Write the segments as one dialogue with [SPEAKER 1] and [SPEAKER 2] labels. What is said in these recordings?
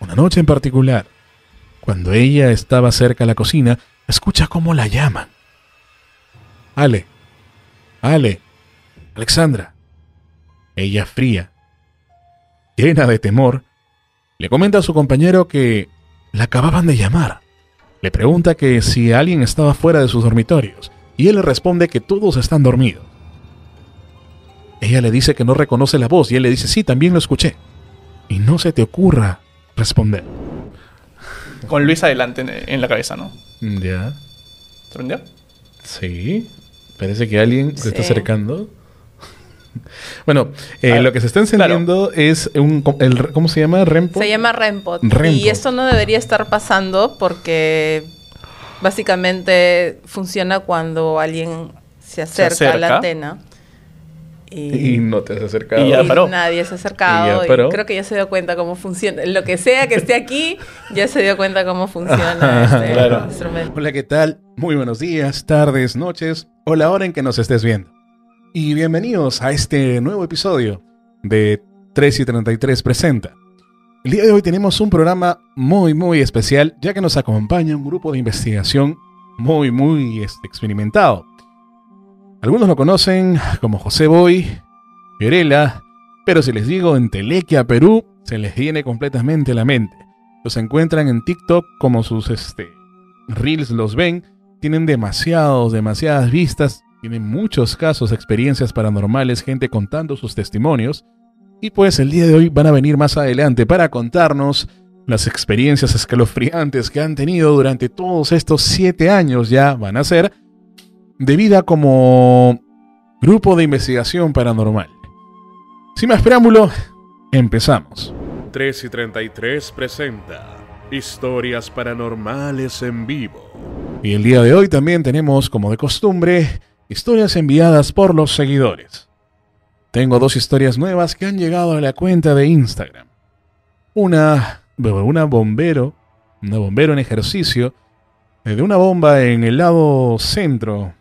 [SPEAKER 1] Una noche en particular, cuando ella estaba cerca a la cocina, escucha cómo la llaman. Ale, Ale, Alexandra. Ella fría, llena de temor, le comenta a su compañero que la acababan de llamar. Le pregunta que si alguien estaba fuera de sus dormitorios y él le responde que todos están dormidos. Ella le dice que no reconoce la voz y él le dice, sí, también lo escuché. Y no se te ocurra responder.
[SPEAKER 2] Con Luis adelante en la cabeza, ¿no?
[SPEAKER 1] Mm, ya. ¿Se Sí. Parece que alguien se está acercando. Bueno, eh, lo que se está encendiendo es un... ¿Cómo se llama? ¿Rempot? Se llama
[SPEAKER 3] Rempot. Y esto no debería estar pasando porque básicamente funciona cuando alguien se acerca, a la antena.
[SPEAKER 1] Y, no te has acercado. Y nadie se ha acercado. Y creo
[SPEAKER 3] que ya se dio cuenta cómo funciona. Lo que sea que esté aquí, ya se dio cuenta cómo funciona este instrumento.
[SPEAKER 1] Hola, ¿qué tal? Muy buenos días, tardes, noches o la hora en que nos estés viendo. Y bienvenidos a este nuevo episodio de 3 y 33 Presenta. El día de hoy tenemos un programa muy, muy especial, ya que nos acompaña un grupo de investigación muy, muy este, experimentado. Algunos lo conocen como José Boy, perela pero si les digo en Telequia, Perú, se les viene completamente la mente. Los encuentran en TikTok como sus este, reels los ven, tienen demasiados, demasiadas vistas, tienen muchos casos, experiencias paranormales, gente contando sus testimonios. Y pues el día de hoy van a venir más adelante para contarnos las experiencias escalofriantes que han tenido durante todos estos siete años ya van a ser de vida como grupo de investigación paranormal. Sin más preámbulo, empezamos. 3 y 33 presenta Historias Paranormales en Vivo. Y el día de hoy también tenemos, como de costumbre, historias enviadas por los seguidores. Tengo dos historias nuevas que han llegado a la cuenta de Instagram. Una, una bombero, una bombero en ejercicio, eh, de una bomba en el lado centro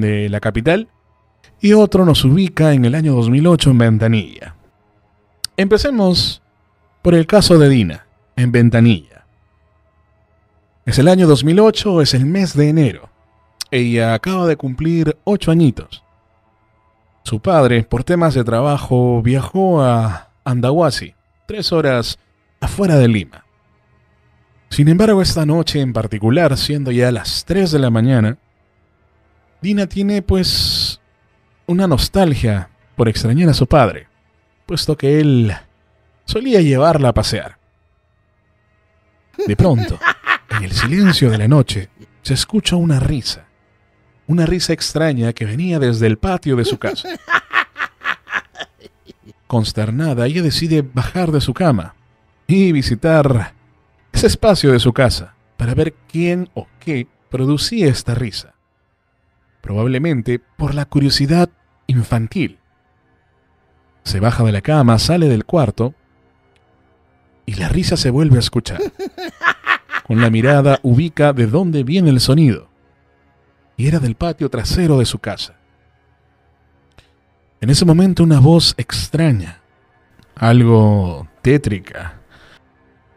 [SPEAKER 1] de la capital, y otro nos ubica en el año 2008 en Ventanilla. Empecemos por el caso de Dina, en Ventanilla. Es el año 2008, es el mes de enero. Ella acaba de cumplir ocho añitos. Su padre, por temas de trabajo, viajó a Andahuasi, tres horas afuera de Lima. Sin embargo, esta noche en particular, siendo ya las 3 de la mañana, Dina tiene pues una nostalgia por extrañar a su padre, puesto que él solía llevarla a pasear. De pronto, en el silencio de la noche, se escucha una risa, una risa extraña que venía desde el patio de su casa. Consternada, ella decide bajar de su cama y visitar ese espacio de su casa para ver quién o qué producía esta risa probablemente por la curiosidad infantil. Se baja de la cama, sale del cuarto y la risa se vuelve a escuchar. Con la mirada ubica de dónde viene el sonido. Y era del patio trasero de su casa. En ese momento una voz extraña, algo tétrica,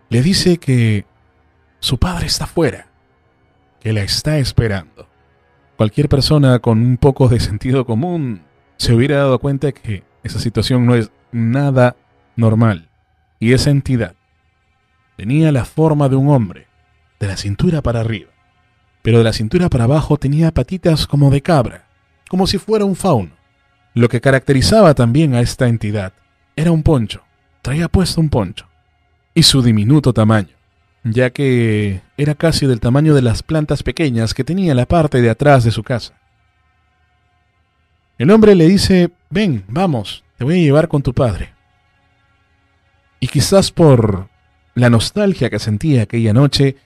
[SPEAKER 1] le dice que su padre está fuera, que la está esperando. Cualquier persona con un poco de sentido común se hubiera dado cuenta que esa situación no es nada normal. Y esa entidad tenía la forma de un hombre, de la cintura para arriba, pero de la cintura para abajo tenía patitas como de cabra, como si fuera un fauno. Lo que caracterizaba también a esta entidad era un poncho, traía puesto un poncho, y su diminuto tamaño ya que era casi del tamaño de las plantas pequeñas que tenía la parte de atrás de su casa. El hombre le dice, ven, vamos, te voy a llevar con tu padre. Y quizás por la nostalgia que sentía aquella noche,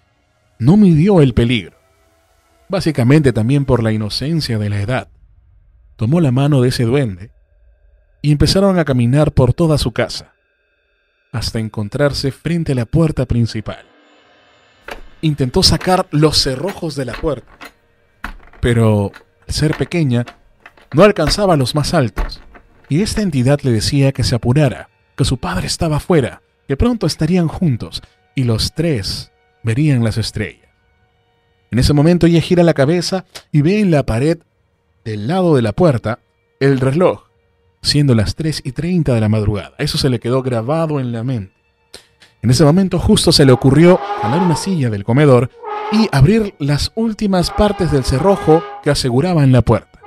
[SPEAKER 1] no midió el peligro. Básicamente también por la inocencia de la edad. Tomó la mano de ese duende y empezaron a caminar por toda su casa, hasta encontrarse frente a la puerta principal intentó sacar los cerrojos de la puerta, pero al ser pequeña, no alcanzaba los más altos, y esta entidad le decía que se apurara, que su padre estaba afuera, que pronto estarían juntos, y los tres verían las estrellas. En ese momento ella gira la cabeza y ve en la pared del lado de la puerta el reloj, siendo las 3 y 30 de la madrugada. Eso se le quedó grabado en la mente. En ese momento justo se le ocurrió jalar una silla del comedor y abrir las últimas partes del cerrojo que aseguraban la puerta.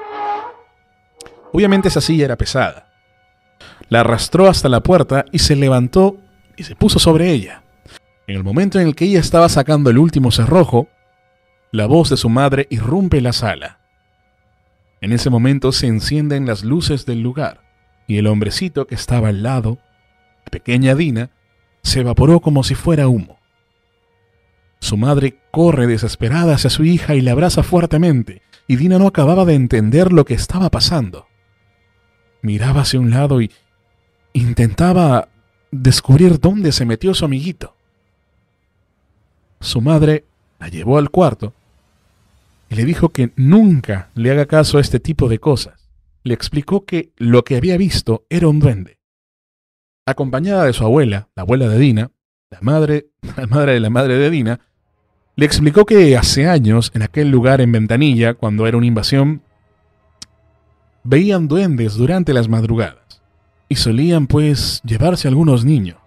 [SPEAKER 1] Obviamente esa silla era pesada. La arrastró hasta la puerta y se levantó y se puso sobre ella. En el momento en el que ella estaba sacando el último cerrojo, la voz de su madre irrumpe la sala. En ese momento se encienden las luces del lugar y el hombrecito que estaba al lado, la pequeña Dina, se evaporó como si fuera humo. Su madre corre desesperada hacia su hija y la abraza fuertemente, y Dina no acababa de entender lo que estaba pasando. Miraba hacia un lado y intentaba descubrir dónde se metió su amiguito. Su madre la llevó al cuarto y le dijo que nunca le haga caso a este tipo de cosas. Le explicó que lo que había visto era un duende acompañada de su abuela, la abuela de Dina, la madre, la madre de la madre de Dina, le explicó que hace años, en aquel lugar en Ventanilla, cuando era una invasión, veían duendes durante las madrugadas y solían pues llevarse algunos niños,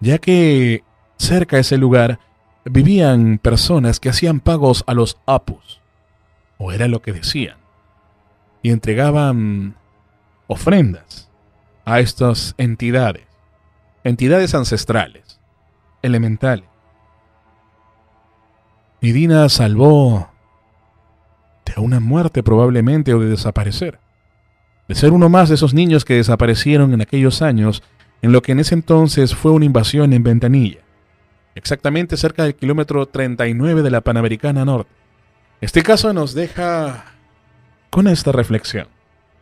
[SPEAKER 1] ya que cerca de ese lugar vivían personas que hacían pagos a los apus, o era lo que decían, y entregaban ofrendas a estas entidades, entidades ancestrales, elementales. Nidina salvó de una muerte probablemente o de desaparecer, de ser uno más de esos niños que desaparecieron en aquellos años en lo que en ese entonces fue una invasión en Ventanilla, exactamente cerca del kilómetro 39 de la Panamericana Norte. Este caso nos deja con esta reflexión.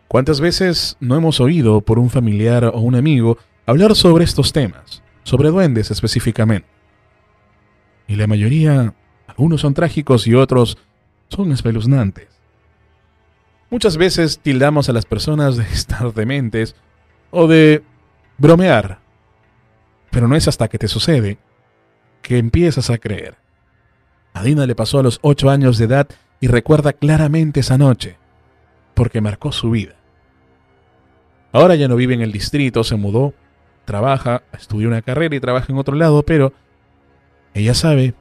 [SPEAKER 1] ¿Cuántas veces no hemos oído por un familiar o un amigo hablar sobre estos temas, sobre duendes específicamente? Y la mayoría, algunos son trágicos y otros son espeluznantes. Muchas veces tildamos a las personas de estar dementes o de bromear, pero no es hasta que te sucede que empiezas a creer. A Dina le pasó a los 8 años de edad y recuerda claramente esa noche porque marcó su vida. Ahora ya no vive en el distrito, se mudó, trabaja, estudió una carrera y trabaja en otro lado, pero ella sabe,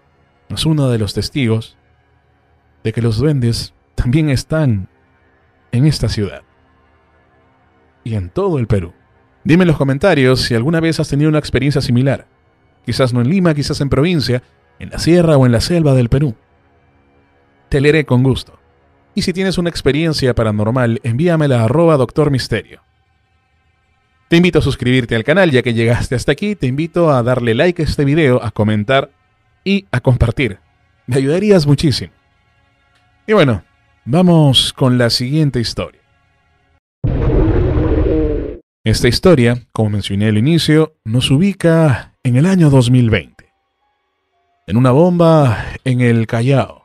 [SPEAKER 1] es uno de los testigos, de que los duendes también están en esta ciudad y en todo el Perú. Dime en los comentarios si alguna vez has tenido una experiencia similar. Quizás no en Lima, quizás en provincia, en la sierra o en la selva del Perú. Te leeré con gusto. Y si tienes una experiencia paranormal, envíamela a arroba Doctor Misterio. Te invito a suscribirte al canal ya que llegaste hasta aquí, te invito a darle like a este video, a comentar y a compartir. Me ayudarías muchísimo. Y bueno, vamos con la siguiente historia. Esta historia, como mencioné al inicio, nos ubica en el año 2020, en una bomba en el Callao,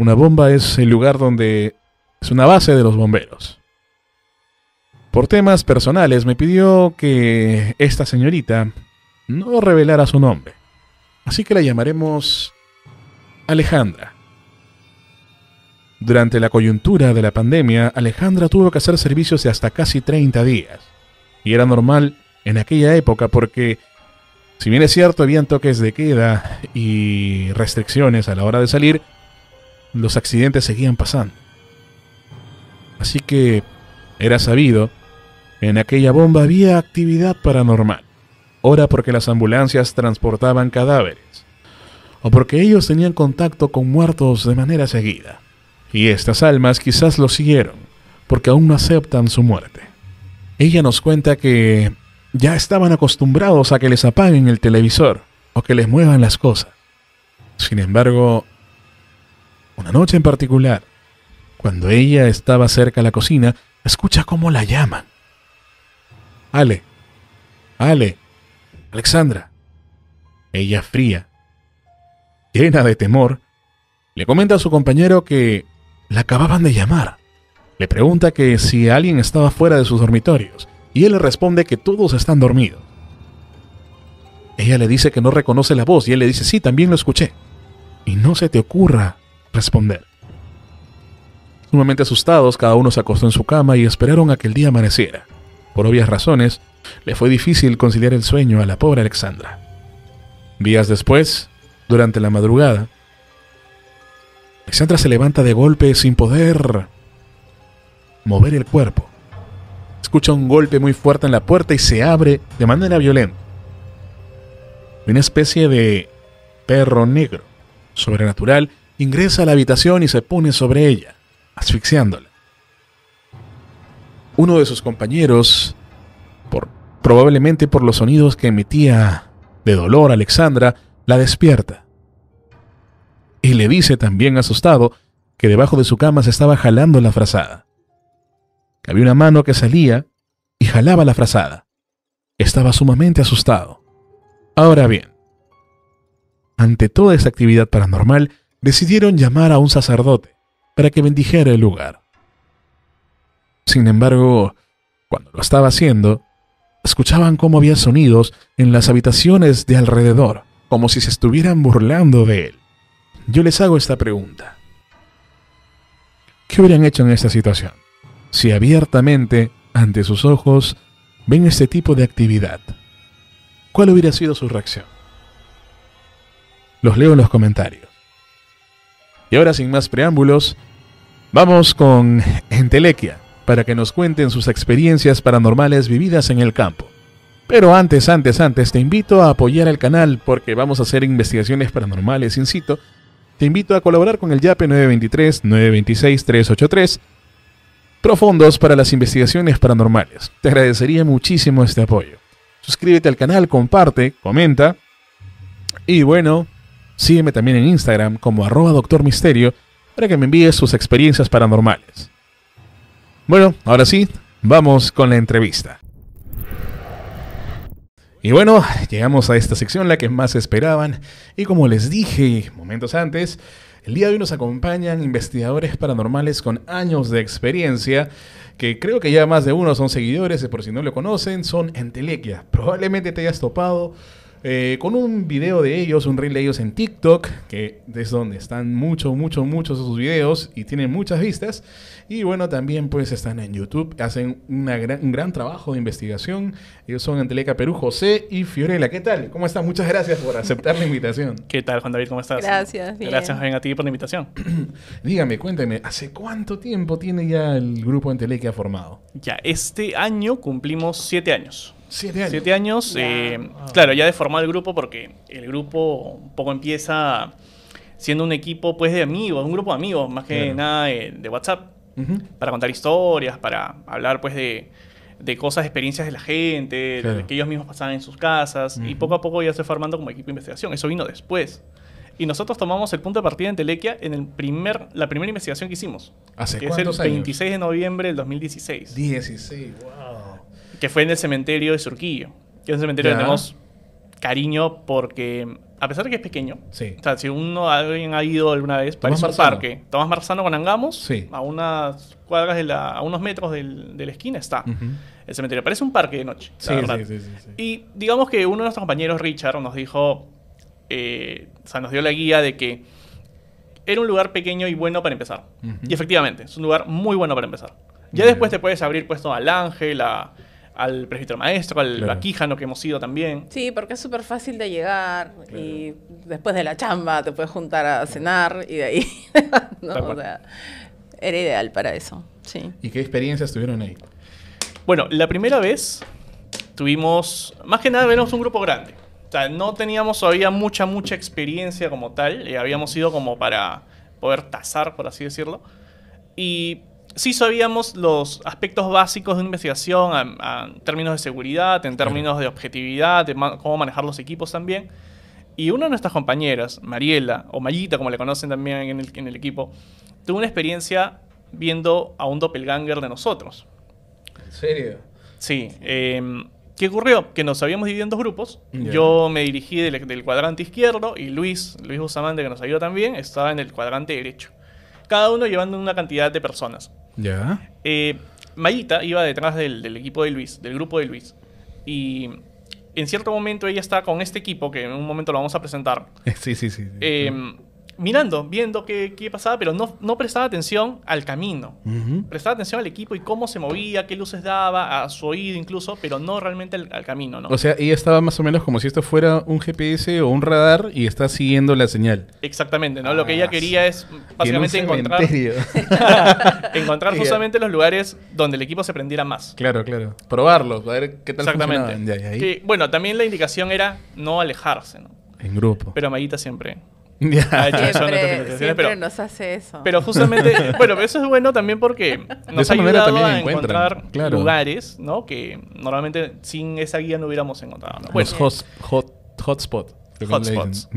[SPEAKER 1] una bomba es el lugar donde es una base de los bomberos. Por temas personales me pidió que esta señorita no revelara su nombre. Así que la llamaremos Alejandra. Durante la coyuntura de la pandemia, Alejandra tuvo que hacer servicios de hasta casi 30 días. Y era normal en aquella época porque, si bien es cierto, habían toques de queda y restricciones a la hora de salir, los accidentes seguían pasando. Así que era sabido, en aquella bomba había actividad paranormal, ora porque las ambulancias transportaban cadáveres, o porque ellos tenían contacto con muertos de manera seguida. Y estas almas quizás lo siguieron, porque aún no aceptan su muerte. Ella nos cuenta que ya estaban acostumbrados a que les apaguen el televisor o que les muevan las cosas. Sin embargo, una noche en particular, cuando ella estaba cerca de la cocina, escucha cómo la llaman. Ale, Ale, Alexandra. Ella fría, llena de temor, le comenta a su compañero que la acababan de llamar. Le pregunta que si alguien estaba fuera de sus dormitorios y él le responde que todos están dormidos. Ella le dice que no reconoce la voz y él le dice, sí, también lo escuché. Y no se te ocurra responder. Sumamente asustados, cada uno se acostó en su cama y esperaron a que el día amaneciera. Por obvias razones, le fue difícil conciliar el sueño a la pobre Alexandra. Días después, durante la madrugada, Alexandra se levanta de golpe sin poder mover el cuerpo. Escucha un golpe muy fuerte en la puerta y se abre de manera violenta. Una especie de perro negro, sobrenatural, ingresa a la habitación y se pone sobre ella, asfixiándola. Uno de sus compañeros, probablemente por los sonidos que emitía de dolor Alexandra, la despierta. Y le dice también asustado que debajo de su cama se estaba jalando la frazada. había una mano que salía y jalaba la frazada. Estaba sumamente asustado. Ahora bien, ante toda esta actividad paranormal, decidieron llamar a un sacerdote para que bendijera el lugar. Sin embargo, cuando lo estaba haciendo, escuchaban cómo había sonidos en las habitaciones de alrededor, como si se estuvieran burlando de él. Yo les hago esta pregunta. ¿Qué hubieran hecho en esta situación? Si abiertamente, ante sus ojos, ven este tipo de actividad, ¿cuál hubiera sido su reacción? Los leo en los comentarios. Y ahora sin más preámbulos, vamos con Entelequia para que nos cuenten sus experiencias paranormales vividas en el campo. Pero antes, antes, antes, te invito a apoyar al canal porque vamos a hacer investigaciones paranormales in Te invito a colaborar con el YAPE 923-926-383, profundos para las investigaciones paranormales. Te agradecería muchísimo este apoyo. Suscríbete al canal, comparte, comenta. Y bueno, Sígueme también en Instagram como arroba doctor para que me envíes sus experiencias paranormales. Bueno, ahora sí, vamos con la entrevista. Y bueno, llegamos a esta sección, la que más esperaban, y como les dije momentos antes, el día de hoy nos acompañan investigadores paranormales con años de experiencia, que creo que ya más de uno son seguidores, por si no lo conocen, son Entelequia. Probablemente te hayas topado eh, con un video de ellos, un reel de ellos en TikTok, que es donde están muchos, muchos, muchos sus videos y tienen muchas vistas. Y bueno, también pues están en YouTube, hacen gran, un gran trabajo de investigación. Ellos son Anteleca Perú, José y Fiorella. ¿Qué tal? ¿Cómo estás? Muchas gracias por aceptar la invitación. ¿Qué tal, Juan David? ¿Cómo estás? Gracias.
[SPEAKER 3] Gracias
[SPEAKER 2] a
[SPEAKER 1] ti por la invitación. Dígame, cuéntame, ¿hace cuánto tiempo tiene ya el grupo Anteleca formado?
[SPEAKER 2] Ya, este año cumplimos siete años. Siete años. Siete años eh, ah. Claro, ya de formar el grupo porque el grupo un poco empieza siendo un equipo pues de amigos, un grupo de amigos, más que nada de, WhatsApp, para contar historias, para hablar pues de, cosas, experiencias de la gente, de que ellos mismos pasaban en sus casas, y poco a poco ya se formando como equipo de investigación. Eso vino después. Y nosotros tomamos el punto de partida en Telequia en el primer, la primera investigación que hicimos. ¿Hace que es el 26 de noviembre del 2016. 16, wow que fue en el cementerio de Surquillo. Que es un cementerio que tenemos cariño porque, a pesar de que es pequeño, o sea, si uno alguien ha ido alguna vez, parece un parque. Tomás Marzano con Angamos, a unas cuadras, de la, a unos metros de la esquina está el cementerio. Parece un parque de noche, sí, sí. Y digamos que uno de nuestros compañeros, Richard, nos dijo, eh, o sea, nos dio la guía de que era un lugar pequeño y bueno para empezar. Y efectivamente, es un lugar muy bueno para empezar. Ya después te puedes abrir puesto al ángel, a al presbítero maestro, al claro. que hemos ido también.
[SPEAKER 3] Sí, porque es súper fácil de llegar y después de la chamba te puedes juntar a cenar y de ahí. era ideal para eso. Sí.
[SPEAKER 1] ¿Y qué experiencias tuvieron ahí?
[SPEAKER 2] Bueno, la primera vez tuvimos, más que nada, éramos un grupo grande. O sea, no teníamos todavía mucha, mucha experiencia como tal. Eh, habíamos ido como para poder tasar, por así decirlo. Y sí sabíamos los aspectos básicos de investigación en términos de seguridad, en términos de objetividad, de cómo manejar los equipos también. Y una de nuestras compañeras, Mariela, o Mayita, como le conocen también en el, equipo, tuvo una experiencia viendo a un doppelganger de nosotros. ¿En serio? Sí. Em, ¿Qué ocurrió? Que nos habíamos dividido en dos grupos. Yo me dirigí del, cuadrante izquierdo y Luis, Luis Bustamante, que nos ayudó también, estaba en el cuadrante derecho. Cada uno llevando una cantidad de personas. Ya. Eh, Mayita iba detrás del, equipo de Luis, del grupo de Luis. Y en cierto momento ella está con este equipo, que en un momento lo vamos a presentar.
[SPEAKER 1] sí, sí, sí. sí. Eh,
[SPEAKER 2] mirando, viendo qué, pasaba, pero no, prestaba atención al camino. Prestaba atención al equipo y cómo se movía, qué luces daba, a su oído incluso, pero no realmente al, camino, ¿no? O
[SPEAKER 1] sea, ella estaba más o menos como si esto fuera un GPS o un radar y está siguiendo la señal.
[SPEAKER 2] Exactamente, ¿no? Lo que ella ah, quería es básicamente encontrar, encontrar justamente los lugares donde el equipo se prendiera más. Claro, claro. Probarlos, a ver qué tal Exactamente. bueno, también la indicación era no alejarse, En grupo. Pero Mayita siempre pero nos hace eso. Pero justamente, bueno, eso es bueno también porque nos ha ayudado a encontrar lugares, ¿no? Que normalmente sin esa guía no hubiéramos encontrado. Pues
[SPEAKER 1] hot hotspots. Hotspots.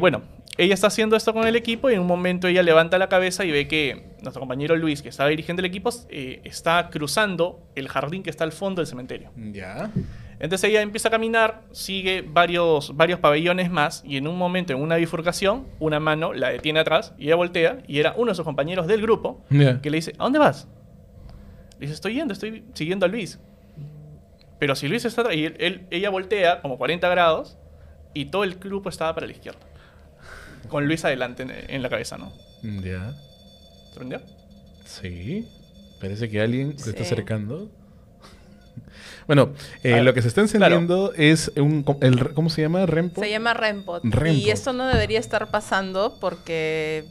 [SPEAKER 2] bueno, ella está haciendo esto con el equipo y en un momento ella levanta la cabeza y ve que nuestro compañero Luis, que estaba dirigiendo el equipo, está cruzando el jardín que está al fondo del cementerio. Ya. Entonces ella empieza a caminar, sigue varios, varios pabellones más y en un momento, en una bifurcación, una mano la detiene atrás y ella voltea y era uno de sus compañeros del grupo que le dice, ¿a dónde vas? Le dice, estoy yendo, estoy siguiendo a Luis. Pero si Luis está atrás y ella voltea como 40 grados y todo el grupo estaba para la izquierda. Con Luis adelante en, la cabeza, ¿no?
[SPEAKER 1] Ya. Sí. Parece que alguien se está acercando. Bueno, eh, ah, lo que se está encendiendo es un... El, ¿Cómo se llama? ¿Rempo? Se llama Rempot. Y
[SPEAKER 3] esto no debería estar pasando porque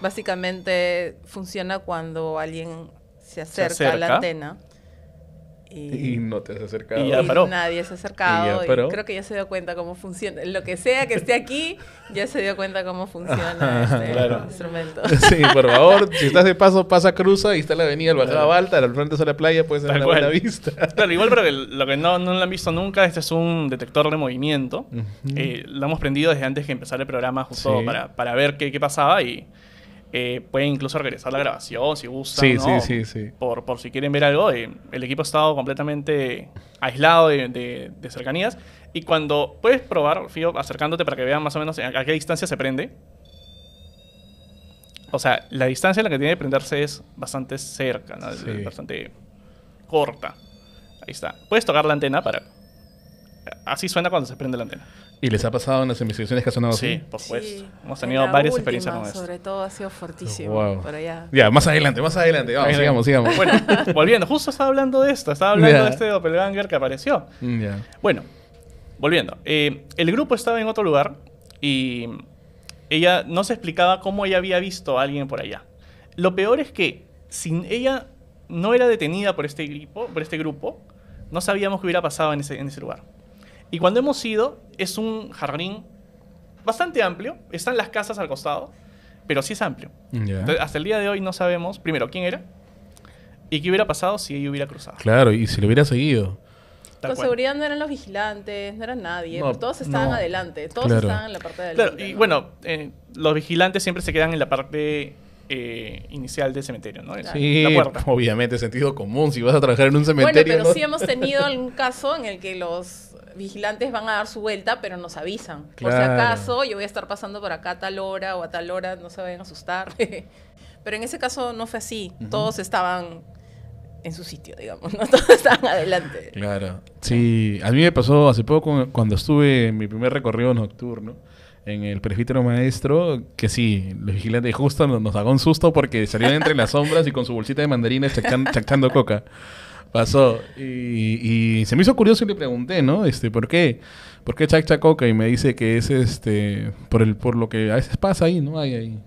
[SPEAKER 3] básicamente funciona cuando alguien se acerca. a la antena.
[SPEAKER 1] Y, no te has acercado. Y Nadie se ha acercado. Y creo
[SPEAKER 3] que ya se dio cuenta cómo funciona. Lo que sea que esté aquí, ya se dio cuenta cómo funciona este instrumento. Sí, por favor, si
[SPEAKER 1] estás de paso, pasa cruza y está la avenida, el bajada Balta, al frente de la playa, puedes tener una buena vista. Claro, igual pero lo que no, no lo han visto nunca, este es
[SPEAKER 2] un detector de movimiento. Eh, lo hemos prendido desde antes de empezar el programa, justo para, para ver qué, qué pasaba y puede eh, pueden incluso regresar la grabación si gustan. ¿no? sí, sí, sí. Por, por si quieren ver algo. Eh, el equipo ha estado completamente aislado de, cercanías. Y cuando puedes probar, Fío, acercándote para que vean más o menos a, qué distancia se prende. O sea, la distancia en la que tiene que prenderse es bastante cerca, bastante corta. Ahí está. Puedes tocar la antena para así
[SPEAKER 1] suena cuando se prende la antena. ¿Y les ha pasado en las investigaciones que ha sonado así? Sí, por
[SPEAKER 2] supuesto. Hemos tenido varias experiencias con eso.
[SPEAKER 3] Sobre todo ha sido fortísimo. Wow. Pero ya. más adelante, más adelante.
[SPEAKER 1] Vamos, sigamos, sigamos. Bueno,
[SPEAKER 2] volviendo, justo estaba hablando de esto, estaba hablando de este doppelganger que apareció. Mm, ya. Bueno, volviendo. Eh, el grupo estaba en otro lugar y ella no se explicaba cómo ella había visto a alguien por allá. Lo peor es que sin ella no era detenida por este, grupo, por este grupo, no sabíamos qué hubiera pasado en ese lugar. Y cuando hemos ido, es un jardín bastante amplio. Están las casas al costado, pero sí es amplio. hasta el día de hoy no sabemos, primero, quién era y qué hubiera pasado si ella hubiera
[SPEAKER 1] cruzado. Claro, y si lo hubiera seguido. Con
[SPEAKER 3] seguridad no eran los vigilantes, no eran nadie, todos estaban adelante, todos estaban en la parte de adelante.
[SPEAKER 2] y bueno, eh, los vigilantes siempre se quedan en la parte eh, inicial del cementerio, ¿no? Sí,
[SPEAKER 1] obviamente, sentido común, si vas a trabajar en un cementerio. Bueno, pero sí hemos
[SPEAKER 3] tenido algún caso en el que los vigilantes van a dar su vuelta, pero nos avisan. Por si acaso, yo voy a estar pasando por acá a tal hora o a tal hora, no se vayan a asustar. pero en ese caso no fue así. Todos estaban en su sitio, digamos, ¿no? Todos estaban adelante.
[SPEAKER 1] Claro. Sí, a mí me pasó hace poco cuando estuve en mi primer recorrido nocturno en el presbítero maestro, que sí, los vigilantes justo nos, nos un susto porque salían entre las sombras y con su bolsita de mandarinas chacando coca. Pasó. Y, se me hizo curioso y le pregunté, ¿no? Este, ¿por qué? ¿Por qué Chac Chacoca? Y me dice que es este por el por lo que a veces pasa ahí, ¿no? Hay ahí.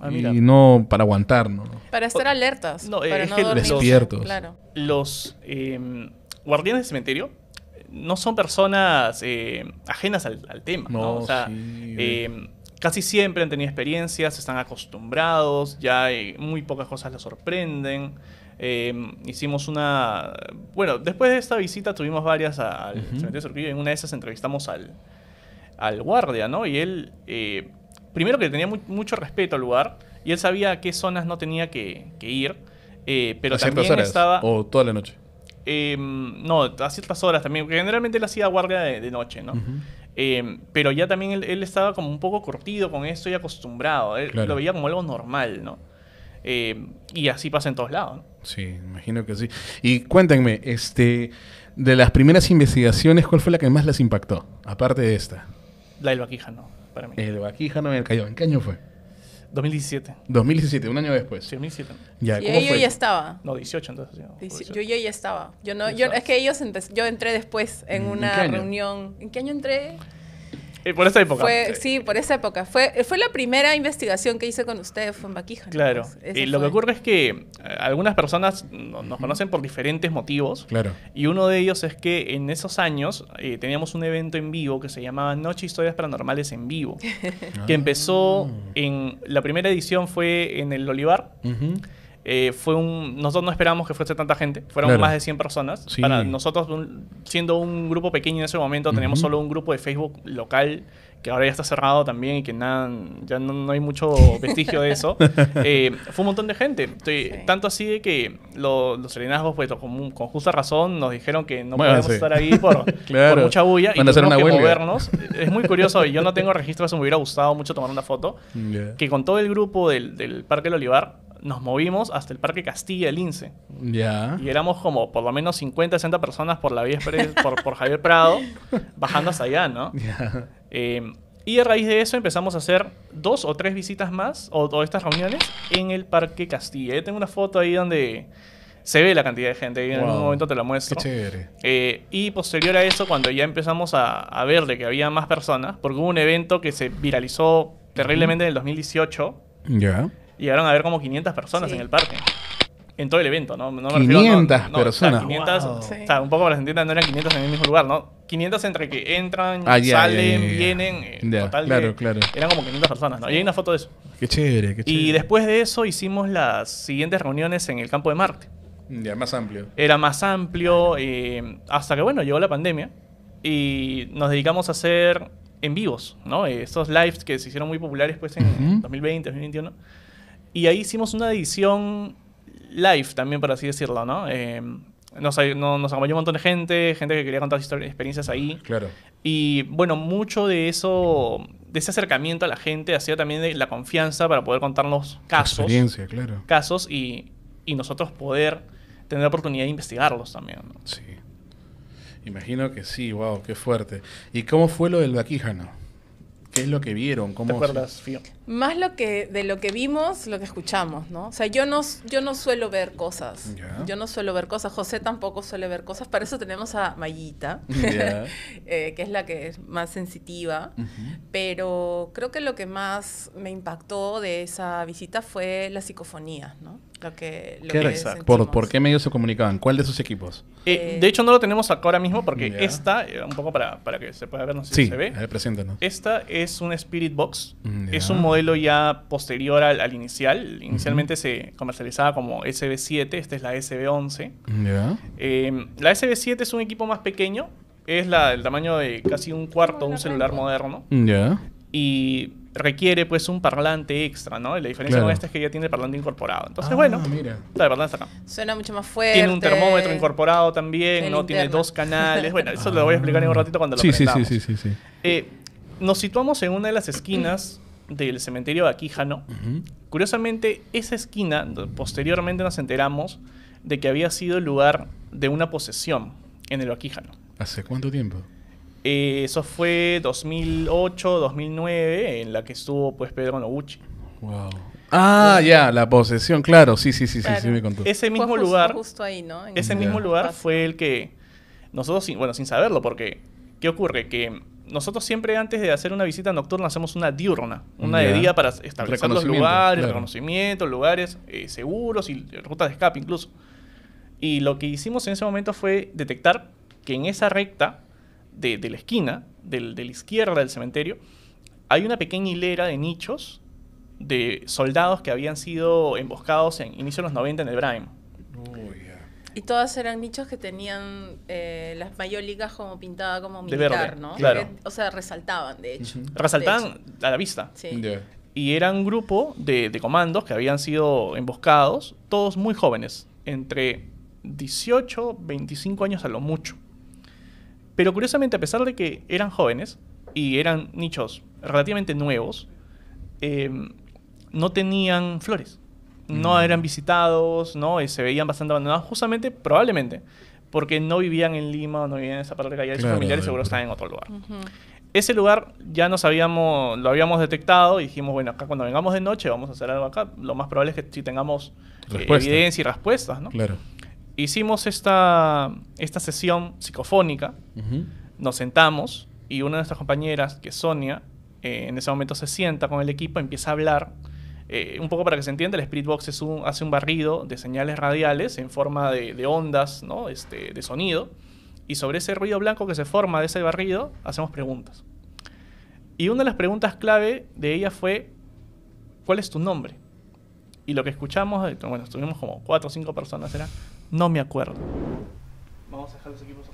[SPEAKER 1] Ah, y no para aguantar, ¿no?
[SPEAKER 3] Para estar alertas. para no despiertos.
[SPEAKER 2] Claro. Los em, guardianes del cementerio no son personas eh, ajenas al, tema, ¿no? O sea, em, casi siempre han tenido experiencias, están acostumbrados, ya eh, muy pocas cosas los sorprenden. Em, hicimos una... Bueno, después de esta visita tuvimos varias al cementerio en una de esas entrevistamos al, al guardia, ¿no? Y él, eh, primero que tenía mucho respeto al lugar y él sabía a qué zonas no tenía que, ir, eh, pero también estaba...
[SPEAKER 1] ¿O toda la noche?
[SPEAKER 2] Em, no, a ciertas horas también, porque generalmente él hacía guardia de, noche, ¿no? Em, pero ya también él, estaba como un poco cortido con esto y acostumbrado. Él lo veía como algo normal, ¿no? Eh, y así pasa en todos lados. ¿no?
[SPEAKER 1] Sí, imagino que sí. Y cuéntenme, este, de las primeras investigaciones, ¿cuál fue la que más les impactó? Aparte de esta. La del Vaquijano, para mí. El Vaquijano en el Cayón. ¿En qué año fue? 2017. 2017, un año después. Sí, 2017. Ya, y yo ya
[SPEAKER 3] estaba. No, 18 entonces. Yo, yo ya estaba. Yo no, yo, es que ellos yo entré después en una reunión. ¿En qué año entré?
[SPEAKER 2] Eh, por esa época. Fue, sí,
[SPEAKER 3] por esa época. Fue, fue la primera investigación que hice con ustedes, fue en Baquija. Claro. Pues, y lo que ocurre
[SPEAKER 2] es que eh, algunas personas nos conocen por diferentes motivos. Claro. Y uno de ellos es que en esos años eh, teníamos un evento en vivo que se llamaba Noche Historias Paranormales en Vivo, que empezó ah. en. La primera edición fue en el Olivar. Eh, fue un, nosotros no esperábamos que fuese tanta gente, fueron más de 100 personas. Para nosotros, siendo un grupo pequeño en ese momento, teníamos solo un grupo de Facebook local que ahora ya está cerrado también y que nada, ya no, hay mucho vestigio de eso. Eh, fue un montón de gente. Tanto así de que los serenazgos, pues con, justa razón, nos dijeron que no podíamos estar ahí por, por mucha bulla y no que movernos. es muy curioso, y yo no tengo registro registros, me hubiera gustado mucho tomar una foto. Que con todo el grupo del, del Parque del Olivar, nos movimos hasta el Parque Castilla, el INSE. Ya. Y éramos como por lo menos 50, 60 personas por la vía por, Javier Prado, bajando hasta allá, ¿no? Eh, y a raíz de eso empezamos a hacer dos o tres visitas más, o, estas reuniones, en el Parque Castilla. Yo eh, tengo una foto ahí donde se ve la cantidad de gente, en algún momento te la muestro. Qué chévere. Eh, y posterior a eso, cuando ya empezamos a, a ver de que había más personas, porque hubo un evento que se viralizó terriblemente en el 2018. Ya llegaron a ver como 500 personas en el parque. En todo el evento, ¿no? 500 personas. 500, o sea, un poco para se entiendan, no eran 500 en el mismo lugar, ¿no? 500 entre que entran, ah, salen, vienen. Eh, total claro, claro. Eran como 500 personas, ¿no? Y hay una foto de eso. Qué chévere, qué chévere. Y después de eso hicimos las siguientes reuniones en el campo de Marte.
[SPEAKER 1] Ya, más amplio.
[SPEAKER 2] Era más amplio, eh, hasta que, bueno, llegó la pandemia y nos dedicamos a hacer en vivos, ¿no? Eh, estos lives que se hicieron muy populares pues en 2020, 2021. Y ahí hicimos una edición live también, por así decirlo, ¿no? Eh, nos, acompañó un montón de gente, gente que quería contar historias, experiencias ahí. Claro. Y bueno, mucho de eso, de ese acercamiento a la gente, ha sido también de la confianza para poder contarnos casos. claro. Casos y, nosotros poder tener
[SPEAKER 1] la oportunidad de investigarlos también. Sí. Imagino que sí, wow, qué fuerte. ¿Y cómo fue lo del Vaquijano? ¿Qué es lo que vieron? ¿Cómo ¿Te acuerdas,
[SPEAKER 3] más lo que de lo que vimos, lo que escuchamos, ¿no? O sea, yo no yo no suelo ver cosas. Yo no suelo ver cosas, José tampoco suele ver cosas, para eso tenemos a Mayita, eh, que es la que es más sensitiva, pero creo que lo que más me impactó de esa visita fue la psicofonía, ¿no? Lo que, lo ¿Qué ¿Por,
[SPEAKER 1] ¿Por, qué medios se comunicaban? ¿Cuál de sus equipos?
[SPEAKER 2] Eh, eh, de hecho, no lo tenemos acá ahora mismo porque esta, un poco para, para que se pueda ver, no sé si se ve. no Esta es un Spirit Box. Mm, es un modelo ya posterior al, inicial. Inicialmente se comercializaba como SB7, esta es la SB11. Eh, la SB7 es un equipo más pequeño, es el tamaño de casi un cuarto de un celular moderno. Y requiere pues un parlante extra, ¿no? La diferencia con esta es que ya tiene parlante incorporado. Entonces, ah, bueno,
[SPEAKER 3] Suena mucho más fuerte. Tiene un termómetro
[SPEAKER 2] incorporado también, ¿no? Tiene dos canales. Bueno, eso lo voy a explicar en un ah. ratito cuando lo sí, eh, nos situamos en una de las esquinas del cementerio de Aquijano. Curiosamente, esa esquina, posteriormente nos enteramos de que había sido el lugar de una posesión en el Aquijano.
[SPEAKER 1] ¿Hace cuánto tiempo?
[SPEAKER 2] Eh, eso fue 2008, 2009, en la que estuvo pues Pedro Noguchi. Wow.
[SPEAKER 1] Ah, ya, la posesión, claro, sí, sí, sí, sí, sí, me contó. Ese
[SPEAKER 3] mismo lugar, ese mismo lugar
[SPEAKER 2] fue el que nosotros, bueno, sin saberlo, porque ¿qué ocurre? Que nosotros siempre antes de hacer una visita nocturna hacemos una diurna, una de día para establecer los lugares, claro. reconocimientos, lugares eh, seguros y rutas de escape incluso. Y lo que hicimos en ese momento fue detectar que en esa recta de, la esquina, de la izquierda del cementerio, hay una pequeña hilera de nichos de soldados que habían sido emboscados en inicio de los 90 en el Brahim.
[SPEAKER 1] Uy.
[SPEAKER 3] Y todas eran nichos que tenían eh, las mayólicas como pintadas, como militar, de verde, ¿no? o sea, resaltaban, de hecho. Resaltaban
[SPEAKER 2] a la vista. Sí. Y era un grupo de, comandos que habían sido emboscados, todos muy jóvenes, entre 18, 25 años a lo mucho. Pero curiosamente, a pesar de que eran jóvenes y eran nichos relativamente nuevos, eh, no tenían flores no eran visitados, ¿no? Y se veían bastante abandonados, justamente, probablemente, porque no vivían en Lima, no vivían en esa parte de la calle, sus familiares seguro estaban en otro lugar. Ese lugar ya nos habíamos, lo habíamos detectado y dijimos, bueno, acá cuando vengamos de noche vamos a hacer algo acá. Lo más probable es que si tengamos eh, evidencia y respuestas, ¿no? Hicimos esta, esta sesión psicofónica, nos sentamos y una de nuestras compañeras, que es Sonia, eh, en ese momento se sienta con el equipo, empieza a hablar eh, un poco para que se entienda, el Spirit Box hace un barrido de señales radiales en forma de, ondas, este, de sonido. Y sobre ese ruido blanco que se forma de ese barrido, hacemos preguntas. Y una de las preguntas clave de ella fue, ¿cuál es tu nombre? Y lo que escuchamos, eh, bueno, estuvimos como cuatro o cinco personas, era, no me acuerdo. Vamos a dejar los equipos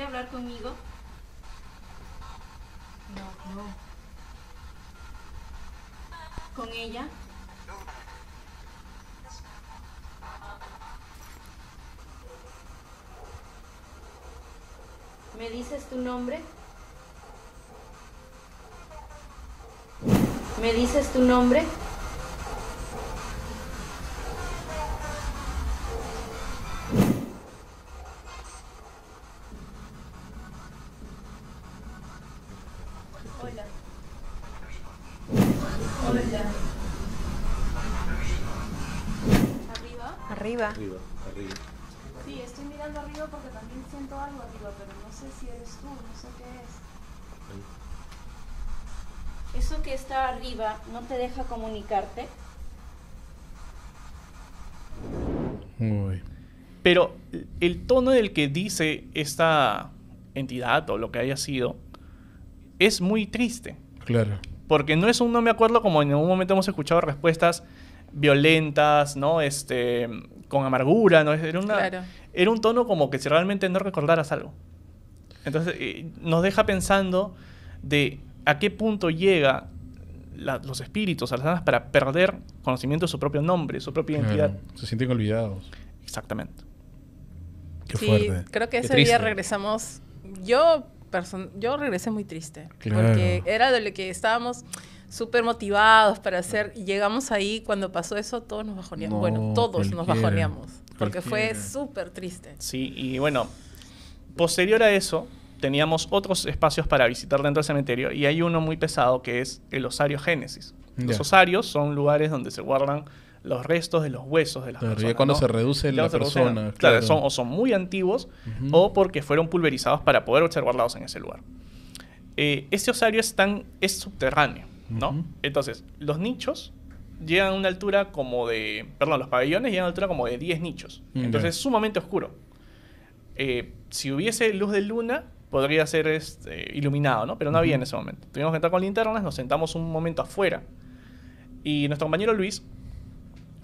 [SPEAKER 3] hablar conmigo? no. ¿Con ella?
[SPEAKER 4] ¿Me dices tu nombre? ¿Me dices tu nombre? arriba.
[SPEAKER 3] Sí, estoy mirando arriba porque también siento algo arriba, pero no sé si eres tú, no sé qué es. Eso que está arriba no te deja comunicarte.
[SPEAKER 2] Pero el tono del que dice esta entidad o lo que haya sido es muy triste. Claro. Porque no es un no me acuerdo como en algún momento hemos escuchado respuestas violentas, ¿no? Este, con amargura, ¿no? Era, una, era un tono como que si realmente no recordaras algo. Entonces eh, nos deja pensando de a qué punto llega los espíritus a las almas para perder conocimiento de su propio nombre, su propia identidad. Se sienten olvidados. Exactamente. sí, Creo que ese día
[SPEAKER 3] regresamos. Yo, yo regresé muy triste. Porque era de lo que estábamos súper motivados para hacer. llegamos ahí, cuando pasó eso, todos nos bajoneamos. bueno, todos nos bajoneamos. Porque fue súper triste.
[SPEAKER 2] Sí, y bueno, posterior a eso, teníamos otros espacios para visitar dentro del cementerio y hay uno muy pesado que es el osario Génesis. Los osarios son lugares donde se guardan los restos de los huesos de
[SPEAKER 1] las personas. cuando se reduce la persona. claro, son, o
[SPEAKER 2] son muy antiguos o porque fueron pulverizados para poder ser guardados en ese lugar. Este osario es, es subterráneo. Entonces, los nichos llegan a una altura como de, perdón, los pabellones llegan a una altura como de 10 nichos. Mm, Entonces es sumamente oscuro. Eh, si hubiese luz de luna, podría ser este, iluminado, ¿no? Pero no había en ese momento. Tuvimos que entrar con linternas, nos sentamos un momento afuera. Y nuestro compañero Luis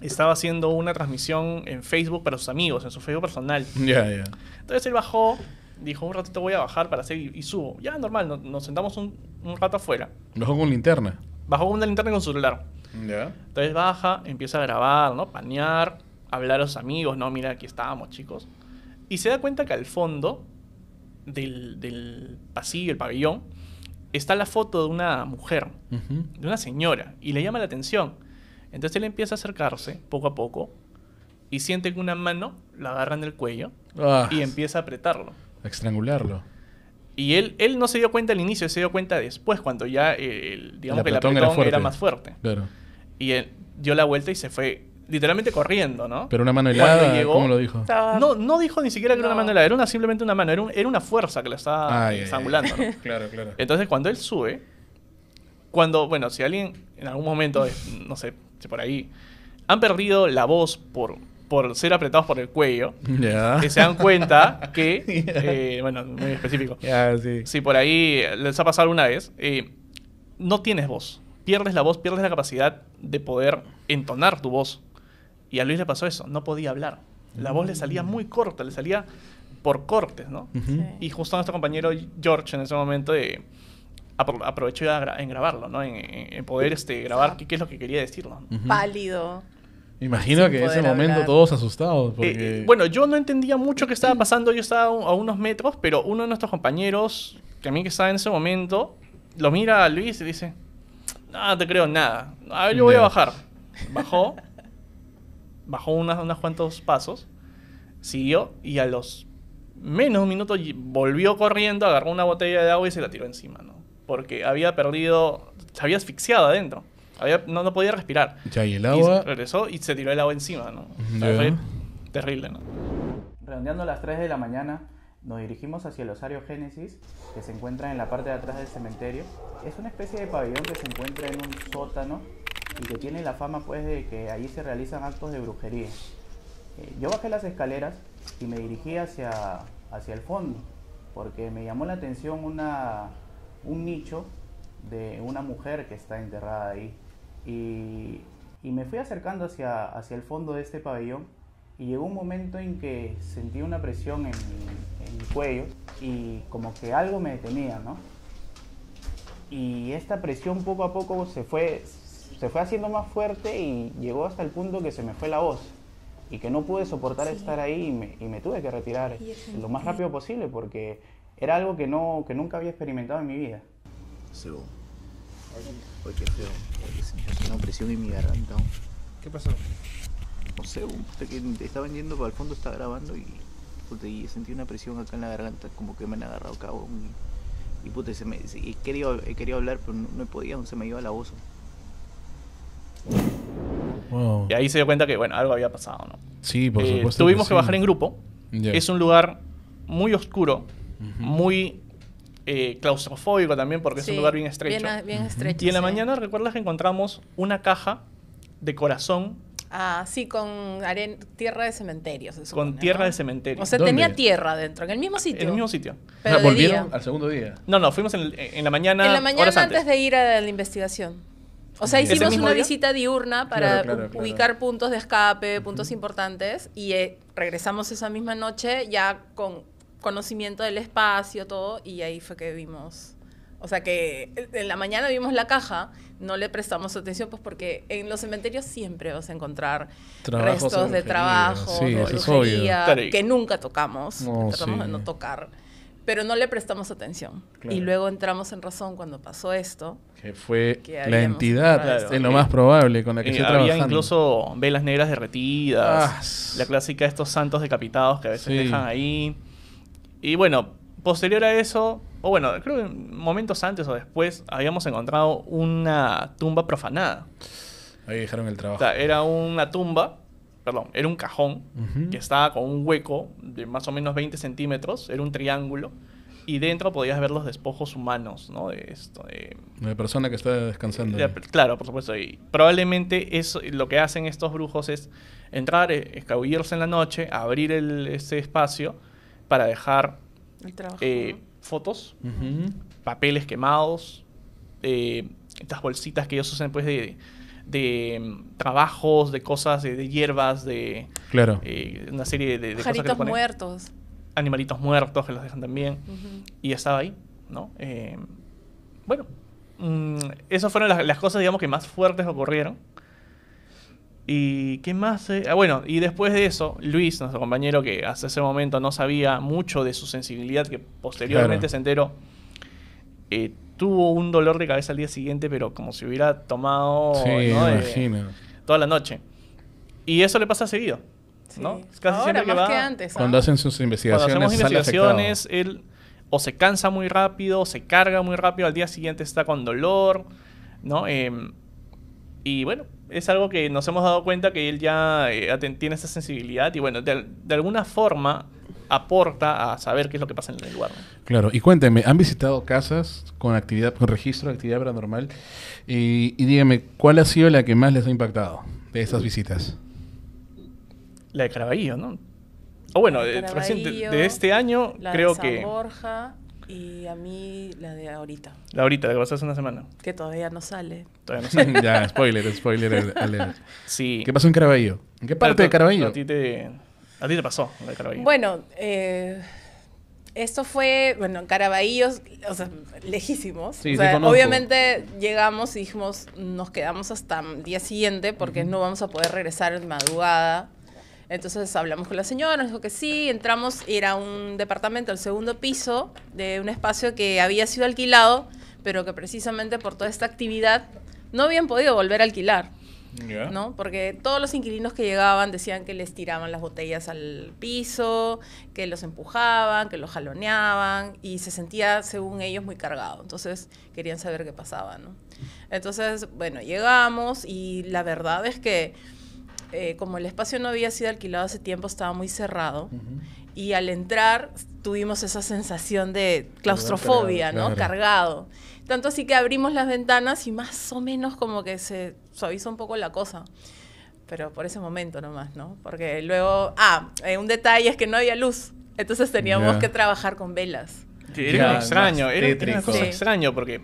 [SPEAKER 2] estaba haciendo una transmisión en Facebook para sus amigos, en su Facebook personal. Ya, ya. Entonces él bajó dijo, un ratito voy a bajar para seguir y, subo. Ya, normal, nos sentamos un, rato afuera.
[SPEAKER 1] Bajó con linterna.
[SPEAKER 2] Bajó con una linterna y con su celular.
[SPEAKER 1] Entonces
[SPEAKER 2] baja, empieza a grabar, ¿no? Panear, hablar a los amigos, ¿no? Mira, aquí estábamos, chicos. Y se da cuenta que al fondo del, del pasillo, el pabellón, está la foto de una mujer, de una señora, y le llama la atención. Entonces él empieza a acercarse poco a poco y siente que una mano la agarra en el cuello ah. y empieza a apretarlo.
[SPEAKER 1] A estrangularlo.
[SPEAKER 2] Y él, él no se dio cuenta al inicio, se dio cuenta después, cuando ya, eh, el, digamos que era, más fuerte. Claro. Y él dio la vuelta y se fue literalmente corriendo, ¿no? Pero una mano helada, ¿cómo lo dijo? No, dijo ni siquiera que era una mano helada, era simplemente una mano, era, una fuerza que la estaba ah, estrangulando, claro, claro. Entonces, cuando él sube, cuando, bueno, si alguien en algún momento, no sé, por ahí, han perdido la voz por por ser apretados por el cuello, que se dan cuenta que, eh, bueno, muy específico, si por ahí les ha pasado una vez, eh, no tienes voz, pierdes la voz, pierdes la capacidad de poder entonar tu voz. Y a Luis le pasó eso, no podía hablar. La voz le salía muy corta, le salía por cortes, ¿no? Y justo nuestro compañero George en ese momento eh, aprovechó en grabarlo, ¿no? En, poder este, grabar qué, es lo que quería decirlo.
[SPEAKER 3] Pálido.
[SPEAKER 1] Imagino que en ese momento todos asustados. Eh, eh, bueno,
[SPEAKER 2] yo no entendía mucho qué estaba pasando, yo estaba a unos metros, pero uno de nuestros compañeros, que a mí que estaba en ese momento, lo mira a Luis y dice, no, te creo nada, a ver, yo voy a bajar. Bajó, bajó unas, unos cuantos pasos, siguió y a los menos minutos volvió corriendo, agarró una botella de agua y se la tiró encima, ¿no? Porque había perdido, se había asfixiado adentro no, podía respirar.
[SPEAKER 1] Ya, y el agua.
[SPEAKER 2] regresó y se tiró el agua encima, ¿no?
[SPEAKER 4] terrible, ¿no? Redondeando las 3 de la mañana, nos dirigimos hacia el osario Génesis, que se encuentra en la parte de atrás del cementerio. Es una especie de pabellón que se encuentra en un sótano y que tiene la fama pues de que allí se realizan actos de brujería. Eh, yo bajé las escaleras y me dirigí hacia, hacia el fondo, porque me llamó la atención una, un nicho de una mujer que está enterrada ahí. Y, me fui acercando hacia, hacia el fondo de este pabellón y llegó un momento en que sentí una presión en mi, cuello y como que algo me detenía, ¿no? Y esta presión poco a poco se fue, se fue haciendo más fuerte y llegó hasta el punto que se me fue la voz y que no pude soportar estar ahí y me, tuve que retirar lo más rápido posible porque era algo que, no, que nunca había experimentado en mi vida. Sí. Oye, qué feo. Oye, sentí una presión en mi garganta. ¿Qué pasó? No sé, puta que estaba yendo para el fondo, estaba grabando y, sentí una presión acá en la garganta, como que me han agarrado cabo. Y, y puta, se me, y quería, hablar, pero no, no podía, se me iba la voz. Y ahí se dio cuenta que, bueno, algo había pasado,
[SPEAKER 2] ¿no?
[SPEAKER 1] Sí, por eh, supuesto. Tuvimos que, bajar en grupo.
[SPEAKER 2] Es un lugar muy oscuro, muy eh, claustrofóbico también porque es un lugar bien estrecho. Y en la mañana recuerdas que encontramos una caja de corazón.
[SPEAKER 3] Ah, sí, con tierra de cementerios
[SPEAKER 2] con tierra de cementerio. O sea, tenía
[SPEAKER 3] tierra dentro, en el mismo sitio. En el mismo sitio. Ah,
[SPEAKER 2] volvieron al segundo día. No, no, fuimos en, la mañana. En la mañana antes.
[SPEAKER 3] de ir a la investigación. O sea, hicimos una visita diurna para ubicar puntos de escape, puntos importantes, y eh, regresamos esa misma noche ya con conocimiento del espacio, todo, y ahí fue que vimos. O sea que en la mañana vimos la caja, no le prestamos atención, pues porque en los cementerios siempre vas a encontrar restos de, trabajo, sí, que nunca tocamos, no, tratamos de no tocar, pero no le prestamos atención. Y luego entramos en razón cuando pasó esto. Que fue la entidad,
[SPEAKER 1] es lo más probable con la que eh, Había
[SPEAKER 2] incluso velas negras derretidas, ah, la clásica de estos santos decapitados que a veces dejan ahí. Y bueno, posterior a eso, o bueno, creo que momentos antes o después, habíamos encontrado una tumba profanada.
[SPEAKER 1] Ahí dejaron el trabajo.
[SPEAKER 2] era una tumba, perdón, era un cajón que estaba con un hueco de más o menos 20 centímetros, era un triángulo, y dentro podías ver los despojos humanos, ¿no? De esto, de...
[SPEAKER 1] persona que está descansando.
[SPEAKER 2] claro, por supuesto. Y probablemente eso, lo que hacen estos brujos es entrar, e-, escabullirse en la noche, abrir ese espacio para dejar eh, fotos, papeles quemados, eh, estas bolsitas que ellos usan pues de, mm, trabajos, de cosas, de, hierbas, de eh, una serie de, cosas muertos. Animalitos muertos que los dejan también. Y estaba ahí, ¿no? Eh, bueno, mm, esas fueron las, cosas, digamos, que más fuertes ocurrieron. ¿Y qué más? Eh? Ah, bueno, y después de eso, Luis, nuestro compañero que hasta ese momento no sabía mucho de su sensibilidad, que posteriormente se enteró, eh, tuvo un dolor de cabeza al día siguiente, pero como si hubiera tomado eh, toda la noche. Y eso le pasa seguido. Cuando hacen sus investigaciones. Cuando hacemos investigaciones, él o se cansa muy rápido, o se carga muy rápido, al día siguiente está con dolor, ¿no? Em, y bueno, es algo que nos hemos dado cuenta que él ya eh, tiene esa sensibilidad y bueno, de, alguna forma aporta a saber qué es lo que pasa en el lugar.
[SPEAKER 1] Claro, y cuénteme ¿han visitado casas con actividad, con registro de actividad paranormal? Y, y ¿cuál ha sido la que más les ha impactado de esas visitas?
[SPEAKER 2] La de Caraballo, ¿no? O bueno, eh, de, este año creo que...
[SPEAKER 3] Borja y a mí la de ahorita.
[SPEAKER 1] La ahorita, la que pasó hace una semana.
[SPEAKER 3] Que todavía no sale. Todavía no sale. ya,
[SPEAKER 1] spoiler, spoiler Sí. ¿Qué pasó en Caraballo? ¿En qué parte de Caraballo? A
[SPEAKER 2] ti te, pasó la de Caraballo.
[SPEAKER 3] Bueno, eh, esto fue, bueno, en Caraballo o sea, lejísimos. o sea, obviamente llegamos y dijimos, nos quedamos hasta el día siguiente porque no vamos a poder regresar en madrugada. Entonces hablamos con la señora, nos dijo que sí, entramos, era un departamento al segundo piso de un espacio que había sido alquilado, pero que precisamente por toda esta actividad no habían podido volver a alquilar. ¿no? Porque todos los inquilinos que llegaban decían que les tiraban las botellas al piso, que los empujaban, que los jaloneaban y se sentía, según ellos, muy cargado. Entonces querían saber qué pasaba, ¿no? Entonces, bueno, llegamos y la verdad es que eh, como el espacio no había sido alquilado hace tiempo, estaba muy cerrado. Y al entrar tuvimos esa sensación de claustrofobia, ¿no? Cargado. Tanto así que abrimos las ventanas y más o menos como que se suavizó un poco la cosa. Pero por ese momento nomás, ¿no? Porque luego, ah, eh, un detalle es que no había luz. Entonces teníamos que trabajar con velas.
[SPEAKER 2] era extraño, era, era extraño porque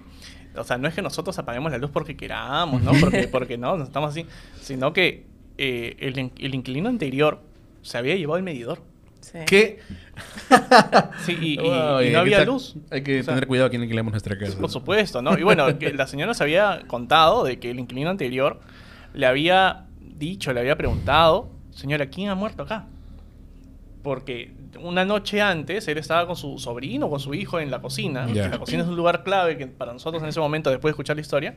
[SPEAKER 2] o sea, no es que nosotros apaguemos la luz porque queramos, ¿no? Porque, porque no, no estamos así, sino que eh, el, el, inquilino anterior se había llevado el medidor. Sí. ¿Qué? sí, y, no había luz. Hay que tener cuidado a quién alquilamos nuestra casa. Por supuesto, ¿no? Y bueno, la señora se había contado de que el inquilino anterior le había dicho, le había preguntado, señora, ¿quién ha muerto acá? Porque una noche antes él estaba con su sobrino, con su hijo en la cocina. La cocina es un lugar clave que para nosotros en ese momento, después de escuchar la historia,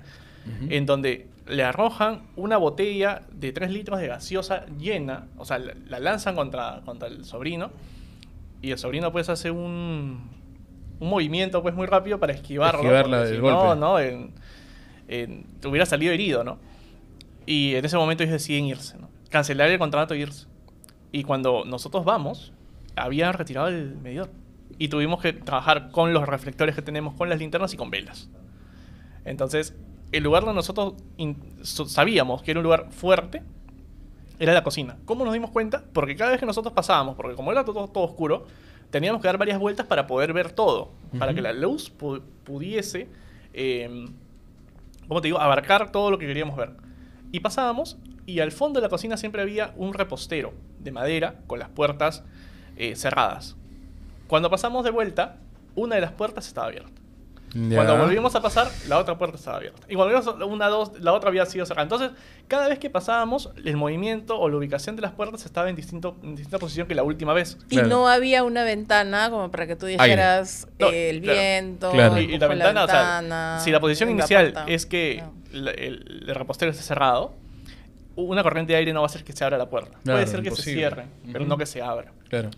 [SPEAKER 2] en donde le arrojan una botella de 3 litros de gaseosa llena, o sea, la, lanzan contra, contra el sobrino, y el sobrino pues hace un, un movimiento pues muy rápido para esquivarlo. Esquivarla del golpe. No, no, hubiera salido herido, ¿no? Y en ese momento ellos deciden irse, ¿no? Cancelar el contrato e irse. Y cuando nosotros vamos, habían retirado el medidor. Y tuvimos que trabajar con los reflectores que tenemos, con las linternas y con velas. Entonces, el lugar donde nosotros sabíamos que era un lugar fuerte era la cocina. ¿Cómo nos dimos cuenta? Porque cada vez que nosotros pasábamos, porque como era todo, oscuro, teníamos que dar varias vueltas para poder ver todo, para que la luz pudiese, em, te digo?, abarcar todo lo que queríamos ver. Y pasábamos y al fondo de la cocina siempre había un repostero de madera con las puertas eh, cerradas. Cuando pasamos de vuelta, una de las puertas estaba abierta. Cuando volvimos a pasar, la otra puerta estaba abierta. Y volvimos una, dos, la otra había sido cerrada. Entonces, cada vez que pasábamos, el movimiento o la ubicación de las puertas estaba en, distinto, en distinta posición que la última vez. Y no
[SPEAKER 3] había una ventana como para que tú dijeras el viento. la ventana, si la posición inicial
[SPEAKER 2] es que el, repostero esté cerrado, una corriente de aire no va a hacer que se abra la puerta. Puede ser que se cierre, pero no que se abra. Claro.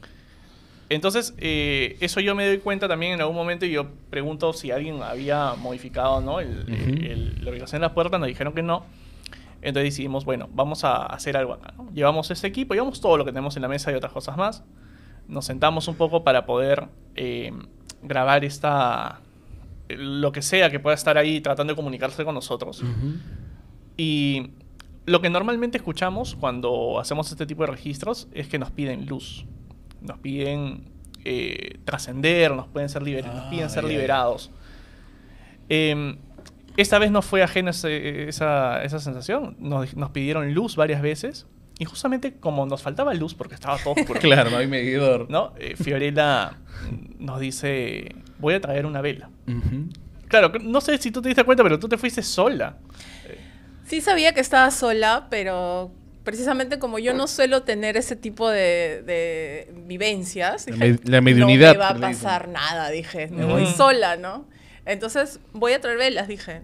[SPEAKER 2] Entonces, eh, eso yo me doy cuenta también en algún momento y yo pregunto si alguien había modificado ¿no? el, la ubicación de las puertas, nos dijeron que no. Entonces decidimos, bueno, vamos a hacer algo acá. Llevamos ese equipo, llevamos todo lo que tenemos en la mesa y otras cosas más. Nos sentamos un poco para poder eh, grabar esta, lo que sea que pueda estar ahí tratando de comunicarse con nosotros. Y lo que normalmente escuchamos cuando hacemos este tipo de registros es que nos piden luz nos piden eh, trascender, nos, pueden ser piden ah, ser liberados. Em, esta vez no fue ajena esa, sensación. Nos, pidieron luz varias veces. Y justamente como nos faltaba luz porque estaba todo oscuro. claro, no hay medidor. ¿no? Eh, Fiorella nos dice, voy a traer una vela. Claro, no sé si tú te diste cuenta, pero tú te fuiste sola.
[SPEAKER 3] Sí sabía que estaba sola, pero precisamente como yo no suelo tener ese tipo de, vivencias, la,
[SPEAKER 1] No me va a pasar
[SPEAKER 3] nada, dije, me voy sola, ¿no? Entonces voy a traer velas, dije.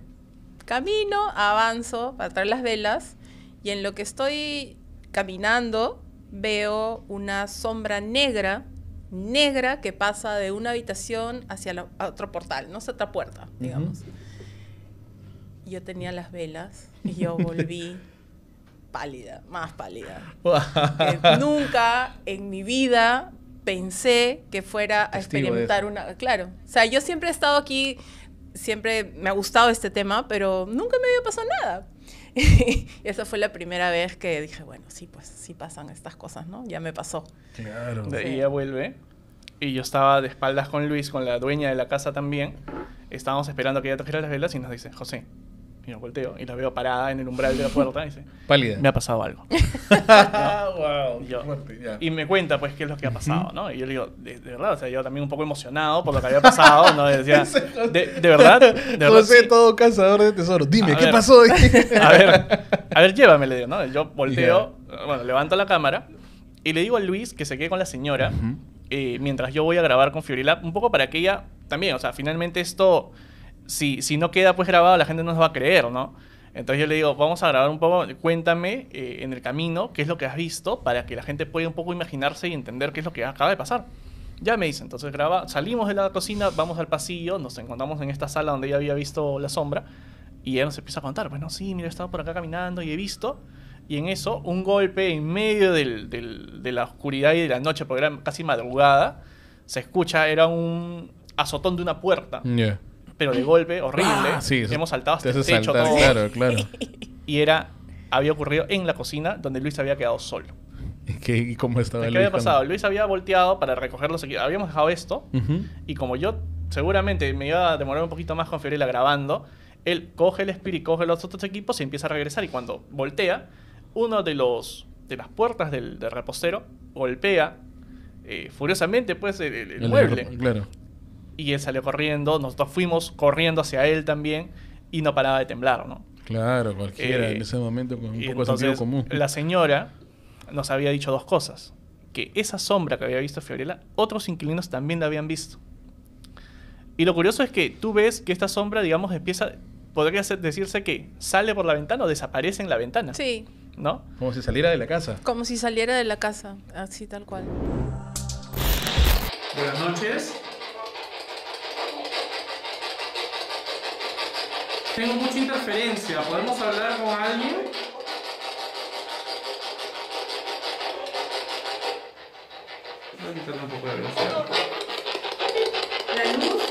[SPEAKER 3] Camino, avanzo para traer las velas y en lo que estoy caminando veo una sombra negra, negra que pasa de una habitación hacia la, otro portal, no es otra puerta, digamos. Yo tenía las velas y yo volví pálida, más pálida. nunca en mi vida pensé que fuera a experimentar una... Claro, o sea, yo siempre he estado aquí, siempre me ha gustado este tema, pero nunca me había pasado nada. y esa fue la primera vez que dije, bueno, sí, pues sí pasan estas cosas, ¿no? Ya me pasó. Claro. ya
[SPEAKER 2] vuelve. Y yo estaba de espaldas con Luis, con la dueña de la casa también. Estábamos esperando que ella trajera las velas y nos dice, José, y nos volteo y la veo parada en el umbral de la puerta. Y dice, Pálida. Me ha pasado algo. y, me cuenta, pues, qué es lo que ha pasado, ¿no? Y yo le digo, de, verdad, o sea, yo también un poco emocionado por lo que había pasado, ¿no? decía, de, verdad, de verdad.
[SPEAKER 1] todo cazador de tesoros. Dime, ¿qué pasó? a ver, a ver, llévame, le digo, ¿no? Yo volteo,
[SPEAKER 2] bueno, levanto la cámara y le digo a Luis que se quede con la señora eh, mientras yo voy a grabar con Fiorila, un poco para que ella también, o sea, finalmente esto si, no queda pues grabado, la gente no nos va a creer, ¿no? Entonces yo le digo, vamos a grabar un poco, cuéntame eh, en el camino qué es lo que has visto para que la gente pueda un poco imaginarse y entender qué es lo que acaba de pasar. Ya me dice, entonces graba, salimos de la cocina, vamos al pasillo, nos encontramos en esta sala donde ya había visto la sombra y ella nos empieza a contar, bueno, sí, mira, he estado por acá caminando y he visto, y en eso un golpe en medio de la oscuridad y de la noche, porque era casi madrugada, se escucha, era un azotón de una puerta pero de golpe, ah, horrible. Hemos saltado hasta el techo Claro, claro. Y era, había ocurrido en la cocina donde Luis había quedado solo.
[SPEAKER 1] ¿Qué, ¿Y cómo estaba ¿Qué Luis? había pasado?
[SPEAKER 2] Luis había volteado para recoger los equipos. Habíamos dejado esto. Y como yo seguramente me iba a demorar un poquito más con Fiorella grabando, él coge el Spirit, coge los otros equipos y empieza a regresar. Y cuando voltea, uno de los de las puertas del, repostero golpea eh, furiosamente pues el, el mueble. Claro y él salió corriendo, nosotros fuimos corriendo hacia él también y no paraba de temblar, ¿no? Claro, cualquiera eh, en ese
[SPEAKER 1] momento con un poco de sentido común. La
[SPEAKER 2] señora nos había dicho dos cosas, que esa sombra que había visto Fiorella, otros inquilinos también la habían visto. Y lo curioso es que tú ves que esta sombra, digamos, empieza podría decirse que sale por la ventana o desaparece en la ventana. Sí. ¿No? Como si saliera de la casa.
[SPEAKER 3] Como si saliera de la casa, así tal cual.
[SPEAKER 4] Buenas
[SPEAKER 2] noches. Tengo mucha interferencia. ¿Podemos hablar con alguien? Voy a quitarle un poco de velocidad. La luz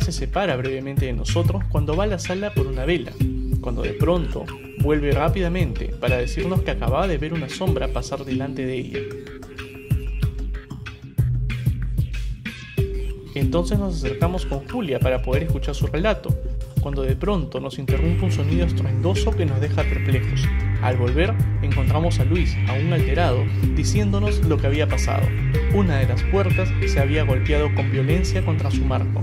[SPEAKER 2] se separa brevemente de nosotros cuando va a la sala por una vela, cuando de pronto vuelve rápidamente para decirnos que acababa de ver una sombra pasar delante de ella. Entonces nos acercamos con Julia para poder escuchar su relato, cuando de pronto nos interrumpe un sonido estruendoso que nos deja perplejos. Al volver, encontramos a Luis, aún alterado, diciéndonos lo que había pasado. Una de las puertas se había golpeado con violencia contra su marco,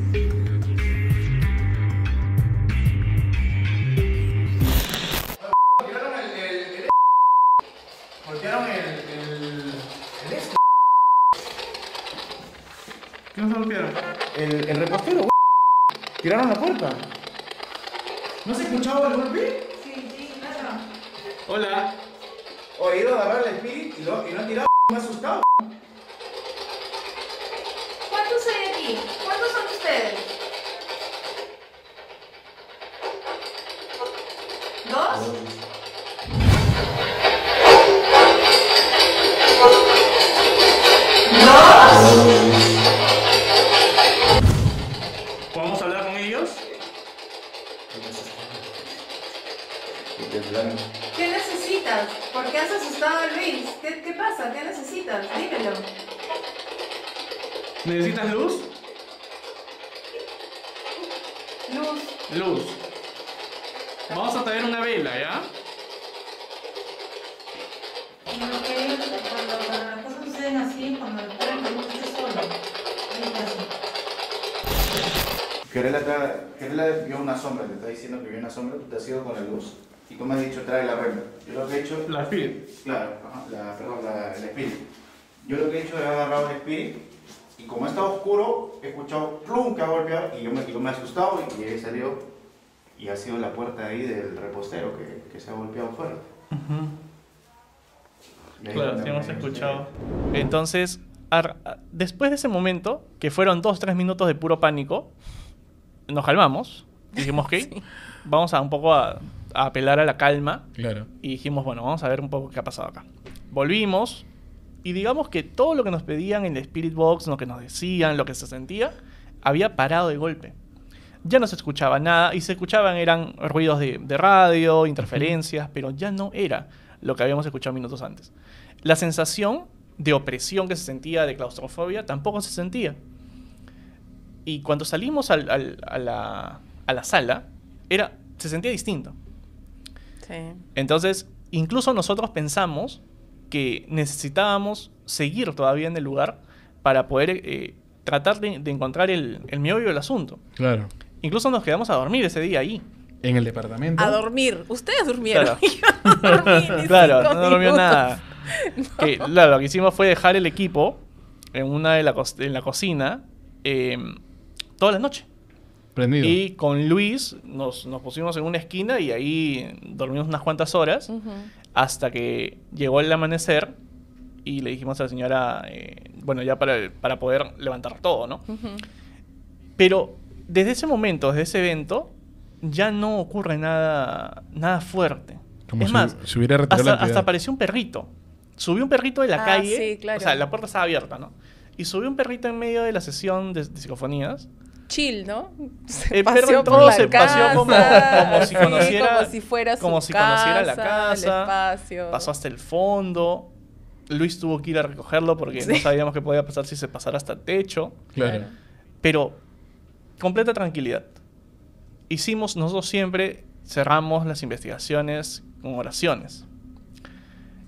[SPEAKER 4] escuchado ha golpeado y yo me, he asustado y ahí salió y ha sido la puerta ahí del repostero que, se ha golpeado fuerte. Claro, sí hemos escuchado.
[SPEAKER 2] Entonces, después de ese momento, que fueron dos, tres minutos de puro pánico, nos calmamos. Dijimos que vamos a un poco a, apelar a la calma. Y dijimos, bueno, vamos a ver un poco qué ha pasado acá. Volvimos, y digamos que todo lo que nos pedían en el Spirit Box, lo que nos decían, lo que se sentía, había parado de golpe. Ya no se escuchaba nada y se escuchaban eran ruidos de, radio, interferencias, pero ya no era lo que habíamos escuchado minutos antes. La sensación de opresión que se sentía, de claustrofobia, tampoco se sentía. Y cuando salimos a, la, sala, era, se sentía distinto. Entonces, incluso nosotros pensamos que necesitábamos seguir todavía en el lugar para poder eh, tratar de, encontrar el, el meollo del asunto. Claro. Incluso nos quedamos a dormir ese día ahí. En el departamento. A dormir.
[SPEAKER 3] Ustedes durmieron. Claro, no, dormí nada.
[SPEAKER 2] claro, lo que hicimos fue dejar el equipo en una de la, en la cocina em, toda la noche. Prendido. Y con Luis nos, pusimos en una esquina y ahí dormimos unas cuantas horas hasta que llegó el amanecer y le dijimos a la señora, eh, bueno, ya para, para, poder levantar todo, ¿no? Pero desde ese momento, desde ese evento, ya no ocurre nada, nada fuerte. es más, hasta, apareció un perrito. Subió un perrito de la ah, calle. O sea, la puerta estaba abierta, ¿no? Y subió un perrito en medio de la sesión de psicofonías
[SPEAKER 3] chill, ¿no? Se el perro se como, si conociera, la casa, pasó hasta
[SPEAKER 2] el fondo. Luis tuvo que ir a recogerlo porque no sabíamos qué podía pasar si se pasara hasta el techo. Claro. Pero completa tranquilidad. Hicimos nosotros siempre cerramos las investigaciones con oraciones.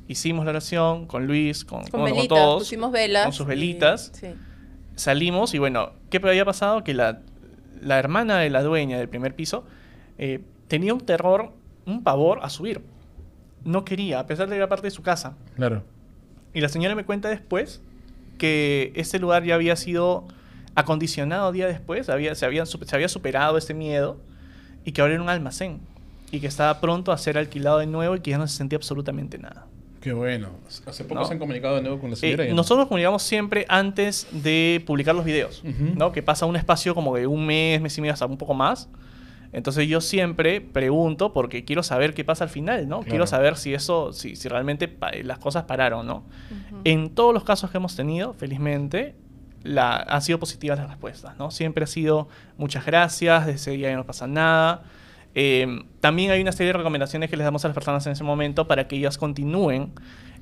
[SPEAKER 2] Hicimos la oración con Luis, con, todos, pusimos velas, con sus velitas salimos y bueno, ¿qué había pasado? Que la, hermana de la dueña del primer piso eh, tenía un terror, un pavor a subir. No quería, a pesar de que era parte de su casa. Claro. Y la señora me cuenta después que ese lugar ya había sido acondicionado día después, había, se, había, se había superado ese miedo y que ahora era un almacén y que estaba pronto a ser alquilado de nuevo y que ya no se sentía absolutamente nada.
[SPEAKER 1] Qué bueno. Hace poco se han comunicado de nuevo con la eh, señora.
[SPEAKER 2] Nosotros comunicamos siempre antes de publicar los videos, ¿no? Que pasa un espacio como de un mes, mes y medio, hasta un poco más. Entonces yo siempre pregunto porque quiero saber qué pasa al final, ¿no? Quiero saber si eso, si, si realmente eh, las cosas pararon, ¿no? En todos los casos que hemos tenido, felizmente, la, han sido positivas las respuestas, ¿no? Siempre ha sido muchas gracias, desde ese día ya no pasa nada. Em, también hay una serie de recomendaciones que les damos a las personas en ese momento para que ellas continúen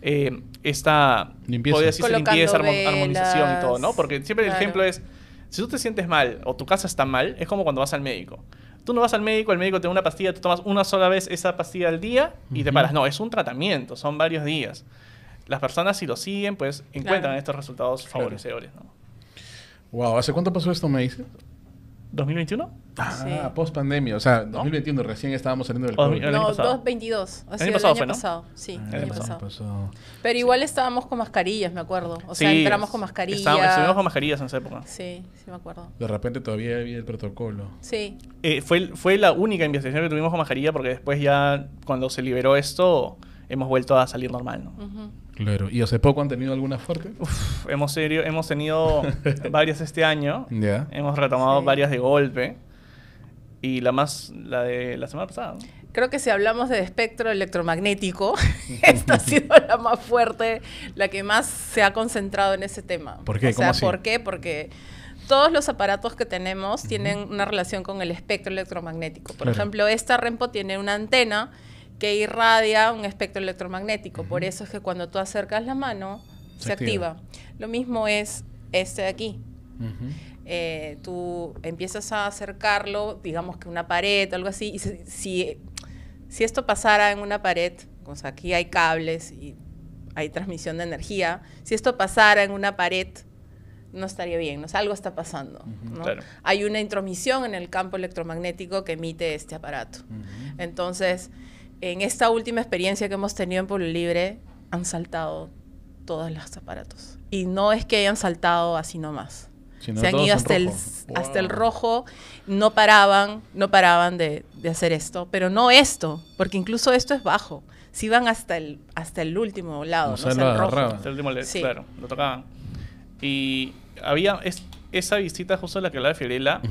[SPEAKER 2] em, esta limpieza, armonización y todo, ¿no? Porque siempre el ejemplo es, si tú te sientes mal o tu casa está mal, es como cuando vas al médico. Tú no vas al médico, el médico te da una pastilla, tú tomas una sola vez esa pastilla al día y te paras. No, es un tratamiento, son varios días. Las personas si lo siguen, pues encuentran estos resultados favorecedores.
[SPEAKER 1] Wow, ¿hace cuánto pasó esto, me dices? ¿2021? Ah, post pandemia. O sea, 2021 recién estábamos saliendo del COVID. No, 2022. O sea, el año pasado, año Sí, ah, el, año pasado.
[SPEAKER 3] Pero igual estábamos con mascarillas, me acuerdo. O sea, sí, entramos con mascarillas. Estábamos, estuvimos con mascarillas en esa época. Sí, sí me acuerdo.
[SPEAKER 1] De repente todavía había el protocolo. Sí. Eh, fue, fue la
[SPEAKER 2] única investigación que tuvimos con mascarilla porque después ya cuando se liberó esto hemos vuelto a salir
[SPEAKER 1] normal, ¿no? Ajá. Claro, ¿y hace poco han tenido alguna fuerte?
[SPEAKER 2] Uf, hemos, serio, hemos tenido varias este año. Hemos retomado varias de golpe. Y la más, la de la semana pasada.
[SPEAKER 3] Creo que si hablamos de espectro electromagnético, esta ha sido la más fuerte, la que más se ha concentrado en ese tema. ¿Por qué? O sea, ¿por qué? Porque todos los aparatos que tenemos tienen una relación con el espectro electromagnético. Por ejemplo, esta Rempo tiene una antena que irradia un espectro electromagnético. Por eso es que cuando tú acercas la mano, se, activa. Lo mismo es este de aquí. Eh, tú empiezas a acercarlo, digamos que una pared o algo así, si, si, esto pasara en una pared, aquí hay cables y hay transmisión de energía, si esto pasara en una pared, no estaría bien, ¿no? algo está pasando. Hay una intromisión en el campo electromagnético que emite este aparato. Entonces, en esta última experiencia que hemos tenido en Pueblo Libre, han saltado todos los aparatos. Y no es que hayan saltado así nomás. se han ido hasta el, hasta el rojo, no paraban, no paraban de, de, hacer esto, pero no esto, porque incluso esto es bajo. Si van hasta el, hasta el último lado, no, es el rojo. el
[SPEAKER 2] último lado, claro, lo tocaban. Y había esa visita, justo la que hablaba de Fiorella,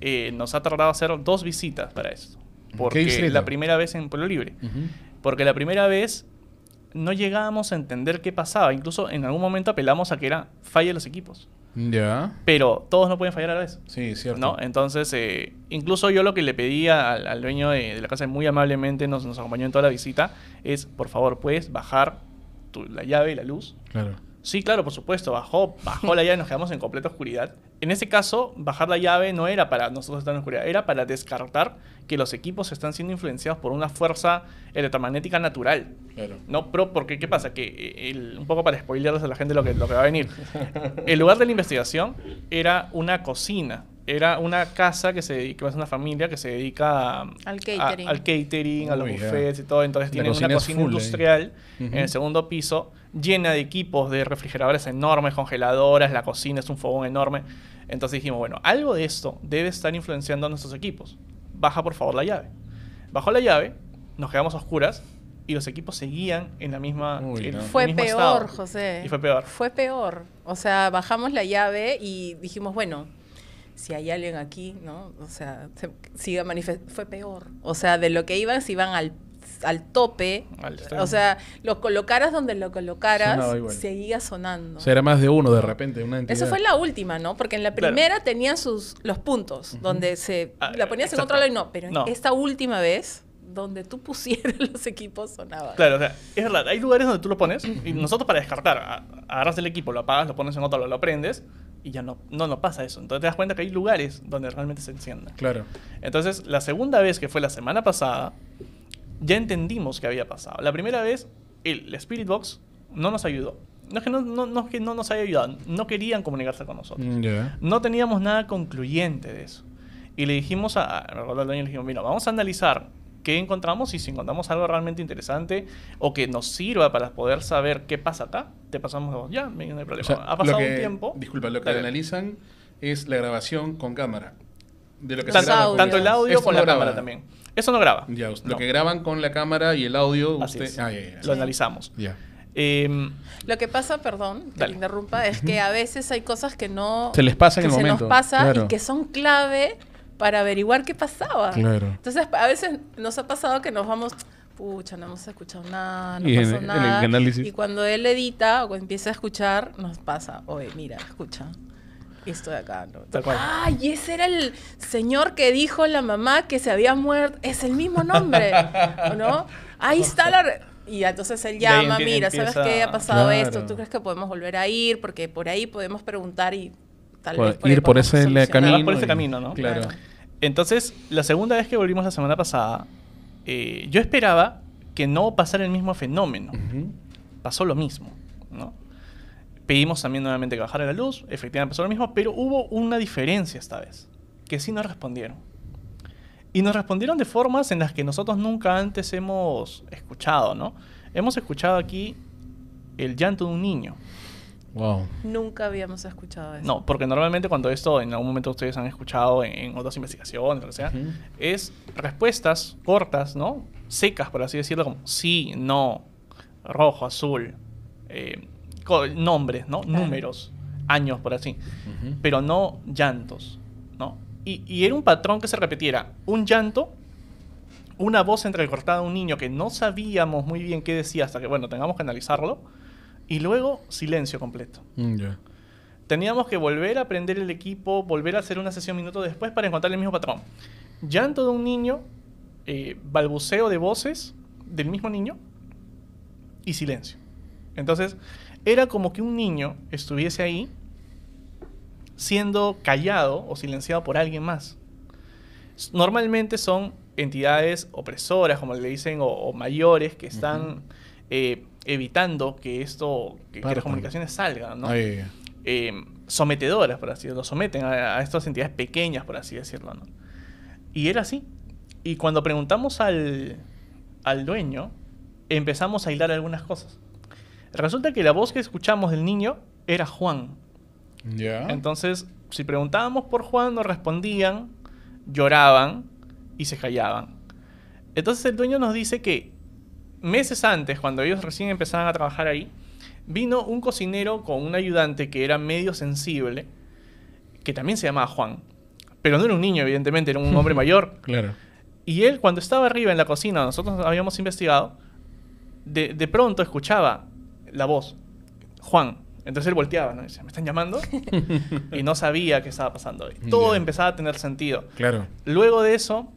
[SPEAKER 2] eh, nos ha tardado hacer dos visitas para eso. Porque la primera vez en Pueblo Libre. Porque la primera vez no llegábamos a entender qué pasaba. Incluso en algún momento apelamos a que era falla de los equipos. Ya. Pero todos no pueden fallar a la vez. Sí, cierto. ¿no? Entonces, eh, incluso yo lo que le pedí al, dueño de, la casa, muy amablemente nos, nos, acompañó en toda la visita, es, por favor, puedes bajar la llave y la luz. Claro Sí, claro, por supuesto, bajó, bajó la llave, y nos quedamos en completa oscuridad. En ese caso, bajar la llave no era para nosotros estar en oscuridad, era para descartar que los equipos están siendo influenciados por una fuerza electromagnética natural. Claro. No, pero porque qué pasa que eh, un poco para spoilearles a la gente lo lo que va a venir. El lugar de la investigación era una cocina era una casa que se dedica, es una familia que se dedica
[SPEAKER 3] al catering, al catering, a los buffets y todo. Entonces tienen una cocina industrial en el
[SPEAKER 2] segundo piso llena de equipos de refrigeradores enormes, congeladoras, la cocina es un fogón enorme. Entonces dijimos, bueno, algo de esto debe estar influenciando a nuestros equipos. Baja por favor la llave. Bajó la llave, nos quedamos oscuras y los equipos seguían en la misma. fue peor, José. Y fue peor.
[SPEAKER 3] Fue peor. O sea, bajamos la llave y dijimos, bueno si hay alguien aquí, ¿no? O sea, siga Fue peor. O sea, de lo que iban, si iban al, al tope. o sea, lo colocaras donde lo colocaras, seguía sonando.
[SPEAKER 1] O sea, era más de uno de repente, una Eso fue
[SPEAKER 3] la última, ¿no? Porque en la primera tenían sus, los puntos, donde se ah, la ponías en otro lado y no. Pero esta última vez donde tú pusieras los equipos sonaba.
[SPEAKER 2] Claro, o sea, es verdad, hay lugares donde tú lo pones y nosotros para descartar, agarras el equipo, lo apagas, lo pones en otro, lado, lo prendes y ya no, no, no pasa eso. Entonces te das cuenta que hay lugares donde realmente se encienda Claro. Entonces, la segunda vez que fue la semana pasada, ya entendimos que había pasado. La primera vez, el, Spirit Box no nos ayudó. No es, que no, no, que no nos haya ayudado, no querían comunicarse con nosotros. Mm, no teníamos nada concluyente de eso. Y le dijimos a, a le dijimos, mira, vamos a analizar qué encontramos y si encontramos algo realmente interesante o que nos sirva para
[SPEAKER 1] poder saber qué pasa acá, te pasamos Ya, no hay problema. ha pasado un tiempo. Disculpa, lo que analizan es la grabación con cámara. De lo que tanto, tanto el audio como la cámara también. Eso no graba. lo que graban con la cámara y el audio, usted, ah, lo analizamos.
[SPEAKER 2] Em,
[SPEAKER 3] lo que pasa, perdón, que interrumpa, es que a veces hay cosas que no. Se les pasa en el el se nos pasa y que son clave para averiguar qué pasaba. Claro. Entonces, a veces nos ha pasado que nos vamos, pucha, no hemos escuchado nada, no pasó nada. y cuando él edita o empieza a escuchar, nos pasa, oye, mira, escucha. Esto acá, Ah, y ese era el señor que dijo la mamá que se había muerto. Es el mismo nombre, ¿no? Ahí está la... Y entonces él llama, mira, ¿sabes qué? Ha pasado esto, ¿tú crees que podemos volver a ir? Porque por ahí podemos preguntar y ir por ese,
[SPEAKER 2] camino, por camino. Claro. Entonces, la segunda vez que volvimos la semana pasada, eh, yo esperaba que no pasara el mismo fenómeno. Pasó lo mismo, ¿no? Pedimos también nuevamente que bajara la luz, efectivamente pasó lo mismo, pero hubo una diferencia esta vez, que sí nos respondieron. Y nos respondieron de formas en las que nosotros nunca antes hemos escuchado, ¿no? Hemos escuchado aquí el llanto de un niño.
[SPEAKER 3] Nunca habíamos escuchado eso. No,
[SPEAKER 2] porque normalmente cuando esto en algún momento ustedes han escuchado en, otras investigaciones, o sea, es respuestas cortas, ¿no? Secas, por así decirlo, como sí, no, rojo, azul, eh, nombres, ¿no? Números, años, por así. Pero no llantos, ¿no? Y, y era un patrón que se repetiera. Un llanto, una voz entrecortada de un niño que no sabíamos muy bien qué decía hasta que, bueno, tengamos que analizarlo y luego silencio completo. Mm, Teníamos que volver a prender el equipo, volver a hacer una sesión minutos después para encontrar el mismo patrón. Llanto de un niño, eh, balbuceo de voces del mismo niño y silencio. Entonces, era como que un niño estuviese ahí siendo callado o silenciado por alguien más. Normalmente son entidades opresoras, como le dicen, o, mayores que están evitando que esto, que, las comunicaciones salgan, ¿no? Eh, sometedoras, por así decirlo, someten a, estas entidades pequeñas, por así decirlo, ¿no? Y era así. Y cuando preguntamos al, dueño, empezamos a hilar algunas cosas. Resulta que la voz que escuchamos del niño era Juan.
[SPEAKER 1] Entonces,
[SPEAKER 2] si preguntábamos por Juan, nos respondían, lloraban y se callaban. Entonces el dueño nos dice que meses antes, cuando ellos recién empezaban a trabajar ahí, vino un cocinero con un ayudante que era medio sensible, que también se llamaba Juan. Pero no era un niño, evidentemente, era un hombre mayor. claro. Y él, cuando estaba arriba en la cocina, nosotros habíamos investigado, de, pronto escuchaba la voz, Juan. Entonces él volteaba, ¿me están llamando? y no sabía qué estaba pasando. Todo empezaba a tener sentido. Claro. Luego de eso,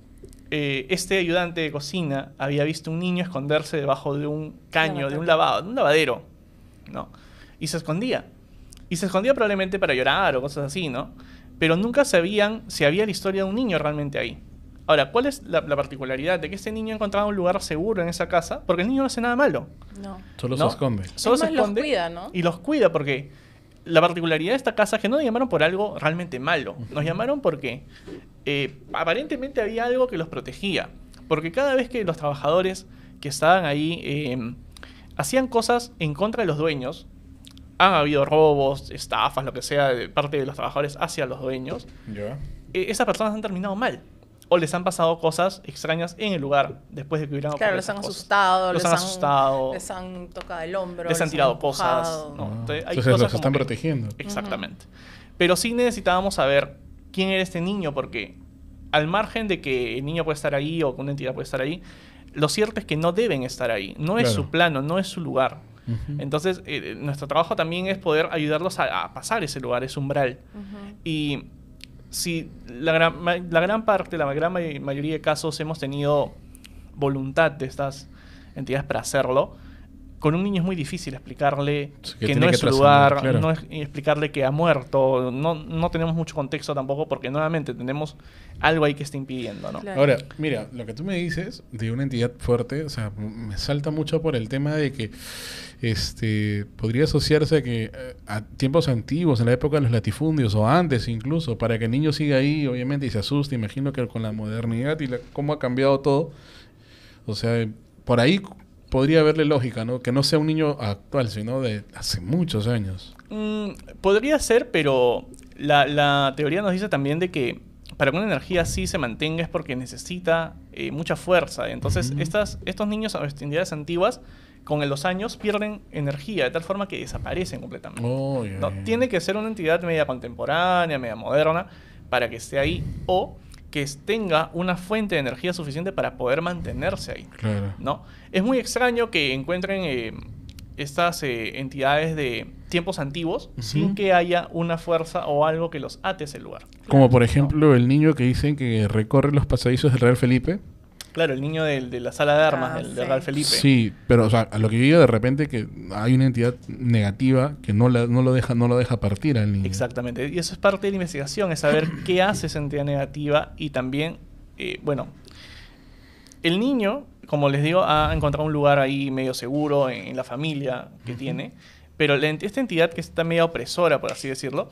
[SPEAKER 2] eh, este ayudante de cocina había visto un niño esconderse debajo de un caño, de un lavado, de un lavadero, ¿no? Y se escondía. Y se escondía probablemente para llorar o cosas así, ¿no? Pero nunca sabían si había la historia de un niño realmente ahí. Ahora, ¿cuál es la, particularidad de que este niño encontraba un lugar seguro en esa casa? Porque el niño no hace nada malo. No. Solo se esconde. Solo se Los cuida, ¿no? Y los cuida porque la particularidad de esta casa es que no nos llamaron por algo realmente malo. Nos llamaron porque eh, aparentemente había algo que los protegía. Porque cada vez que los trabajadores que estaban ahí em, hacían cosas en contra de los dueños, han habido robos, estafas, lo que sea, de parte de los trabajadores hacia los dueños, eh, esas personas han terminado mal o les han pasado cosas extrañas en el lugar después de que hubieran Claro, les han asustado, les
[SPEAKER 3] han tocado el hombro, les, han tirado cosas.
[SPEAKER 2] Ah. entonces, los están
[SPEAKER 1] protegiendo.
[SPEAKER 3] Exactamente.
[SPEAKER 2] Pero sí necesitábamos saber quién era este niño, porque al margen de que el niño puede estar ahí o que una entidad puede estar ahí, lo cierto es que no deben estar ahí. No es su plano, no es su lugar. Entonces, eh, nuestro trabajo también es poder ayudarlos a, pasar ese lugar, ese umbral. Y si la gran, la gran parte, la gran mayoría de casos hemos tenido voluntad de estas entidades para hacerlo, con un niño es muy difícil explicarle que, no es su lugar, no es, explicarle que ha muerto, no, no tenemos mucho contexto tampoco porque nuevamente tenemos algo ahí que está impidiendo, ¿no? Ahora,
[SPEAKER 1] mira, lo que tú me dices de una entidad fuerte, o sea, me salta mucho por el tema de que este podría asociarse a que eh, a tiempos antiguos, en la época de los latifundios o antes incluso, para que el niño siga ahí, obviamente, y se asuste, imagino que con la modernidad y cómo ha cambiado todo, o sea, por ahí podría haberle lógica, ¿no? Que no sea un niño actual, sino de hace muchos años.
[SPEAKER 2] Mm, podría ser, pero la, teoría nos dice también de que para que una energía así se mantenga es porque necesita eh, mucha fuerza. Entonces, estas, estos niños o entidades antiguas, con los años, pierden energía de tal forma que desaparecen completamente.
[SPEAKER 1] Oh, ¿No?
[SPEAKER 2] Tiene que ser una entidad media contemporánea, media moderna, para que esté ahí. O que tenga una fuente de energía suficiente para poder mantenerse ahí. ¿no? Es muy extraño que encuentren eh, estas eh, entidades de tiempos antiguos sin que haya una fuerza o algo que los ate ese lugar.
[SPEAKER 1] Como por ejemplo el niño que dicen que recorre los pasadizos del Real Felipe
[SPEAKER 2] Claro, el niño de, la sala de armas, ah, el de Real Felipe. Sí,
[SPEAKER 1] pero a lo que yo digo de repente que hay una entidad negativa que no, no, lo deja, no lo deja partir al niño.
[SPEAKER 2] Exactamente. Y eso es parte de la investigación, es saber qué hace esa entidad negativa y también, eh, bueno, el niño, como les digo, ha encontrado un lugar ahí medio seguro en, la familia que tiene, pero esta entidad que está medio opresora, por así decirlo,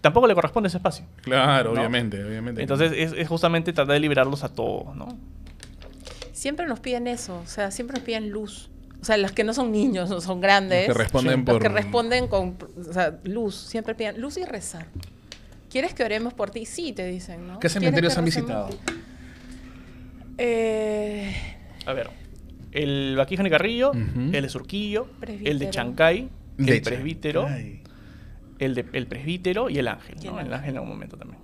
[SPEAKER 2] tampoco le corresponde ese espacio. Claro, obviamente, obviamente. Entonces es, justamente tratar de liberarlos a todos, ¿no?
[SPEAKER 3] siempre nos piden eso, o sea, siempre nos piden luz. O sea, las que no son niños, son grandes. que responden por... responden con o sea, luz, siempre piden luz y rezar. ¿Quieres que oremos por ti? Sí, te dicen, ¿no? ¿Qué cementerios han visitado? Eh,
[SPEAKER 2] A ver, el Vaquijan y Carrillo, el de Surquillo, el de Chancay, el presbítero, el, de, el presbítero y el ángel, ¿no? El ángel
[SPEAKER 1] en algún momento también.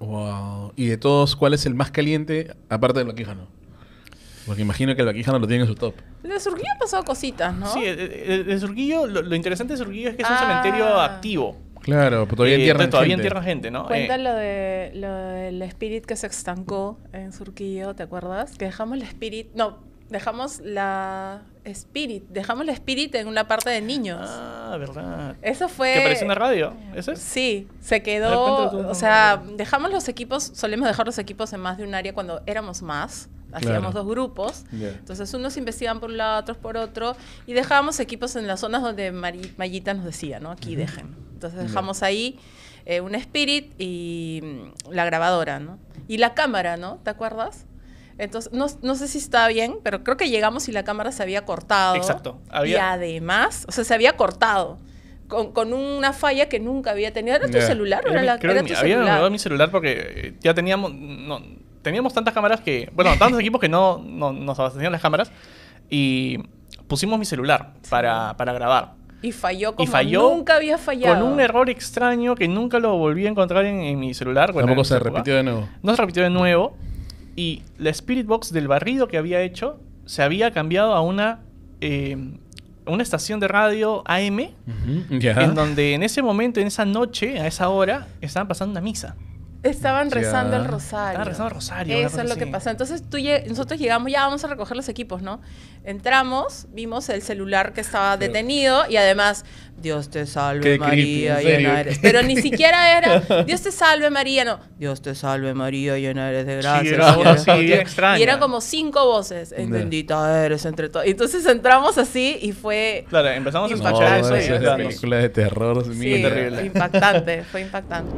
[SPEAKER 1] Wow. ¿Y de todos cuál es el más caliente aparte del Vaquijano? Porque imagino que el no lo tiene en su top.
[SPEAKER 3] De Surquillo han pasado cositas, ¿no? Sí, de
[SPEAKER 2] Surquillo, lo, interesante de Surquillo es que es un ah. cementerio activo.
[SPEAKER 1] Claro, eh, todavía entierran gente. Todavía
[SPEAKER 2] gente, ¿no? Cuenta eh. lo,
[SPEAKER 3] de, lo del spirit que se estancó en Surquillo, ¿te acuerdas? Que dejamos el spirit... No, dejamos la spirit, dejamos la spirit en una parte de niños. Ah, verdad. Eso fue... Que apareció en radio, ¿eso Sí, se quedó... o sea, dejamos los equipos, solemos dejar los equipos en más de un área cuando éramos más hacíamos dos grupos. Entonces unos investigaban por un lado, otros por otro, y dejábamos equipos en las zonas donde Mari, Mayita nos decía, ¿no? Aquí dejen. Entonces dejamos ahí eh, un Spirit y mm, la grabadora, ¿no? Y la cámara, ¿no? ¿Te acuerdas? Entonces, no, sé si está bien, pero creo que llegamos y la cámara se había cortado. Exacto. Y además, o sea, se había cortado. Con, con, una falla que nunca había tenido. ¿Era tu celular o era, la, que mi, mi
[SPEAKER 2] celular porque eh, ya teníamos teníamos tantas cámaras que, bueno, tantos equipos que no, no nos abastecían las cámaras y pusimos mi celular para, para grabar. Y falló como y nunca
[SPEAKER 3] había fallado. Con un
[SPEAKER 2] error extraño que nunca lo volví a encontrar en, mi celular. Tampoco se repitió de nuevo. No se repitió de nuevo. Y la Spirit Box del barrido que había hecho se había cambiado a una, eh, una estación de radio AM. En donde en ese momento, en esa noche, a esa hora, estaban pasando una misa.
[SPEAKER 3] Estaban rezando el rosario. Estaban rezando el rosario. Eso es lo que pasó. Entonces nosotros llegamos, ya vamos a recoger los equipos, ¿no? Entramos, vimos el celular que estaba detenido y además, Dios te salve María, Y llena eres. Pero ni siquiera era, Dios te salve María, no, Dios te salve María, llena eres de gracia. Sí, era, Y eran como cinco voces, bendita eres entre todos. Entonces entramos así y fue... Claro, empezamos
[SPEAKER 1] a escuchar no, Es una película de terror, es terrible. Impactante,
[SPEAKER 3] fue impactante.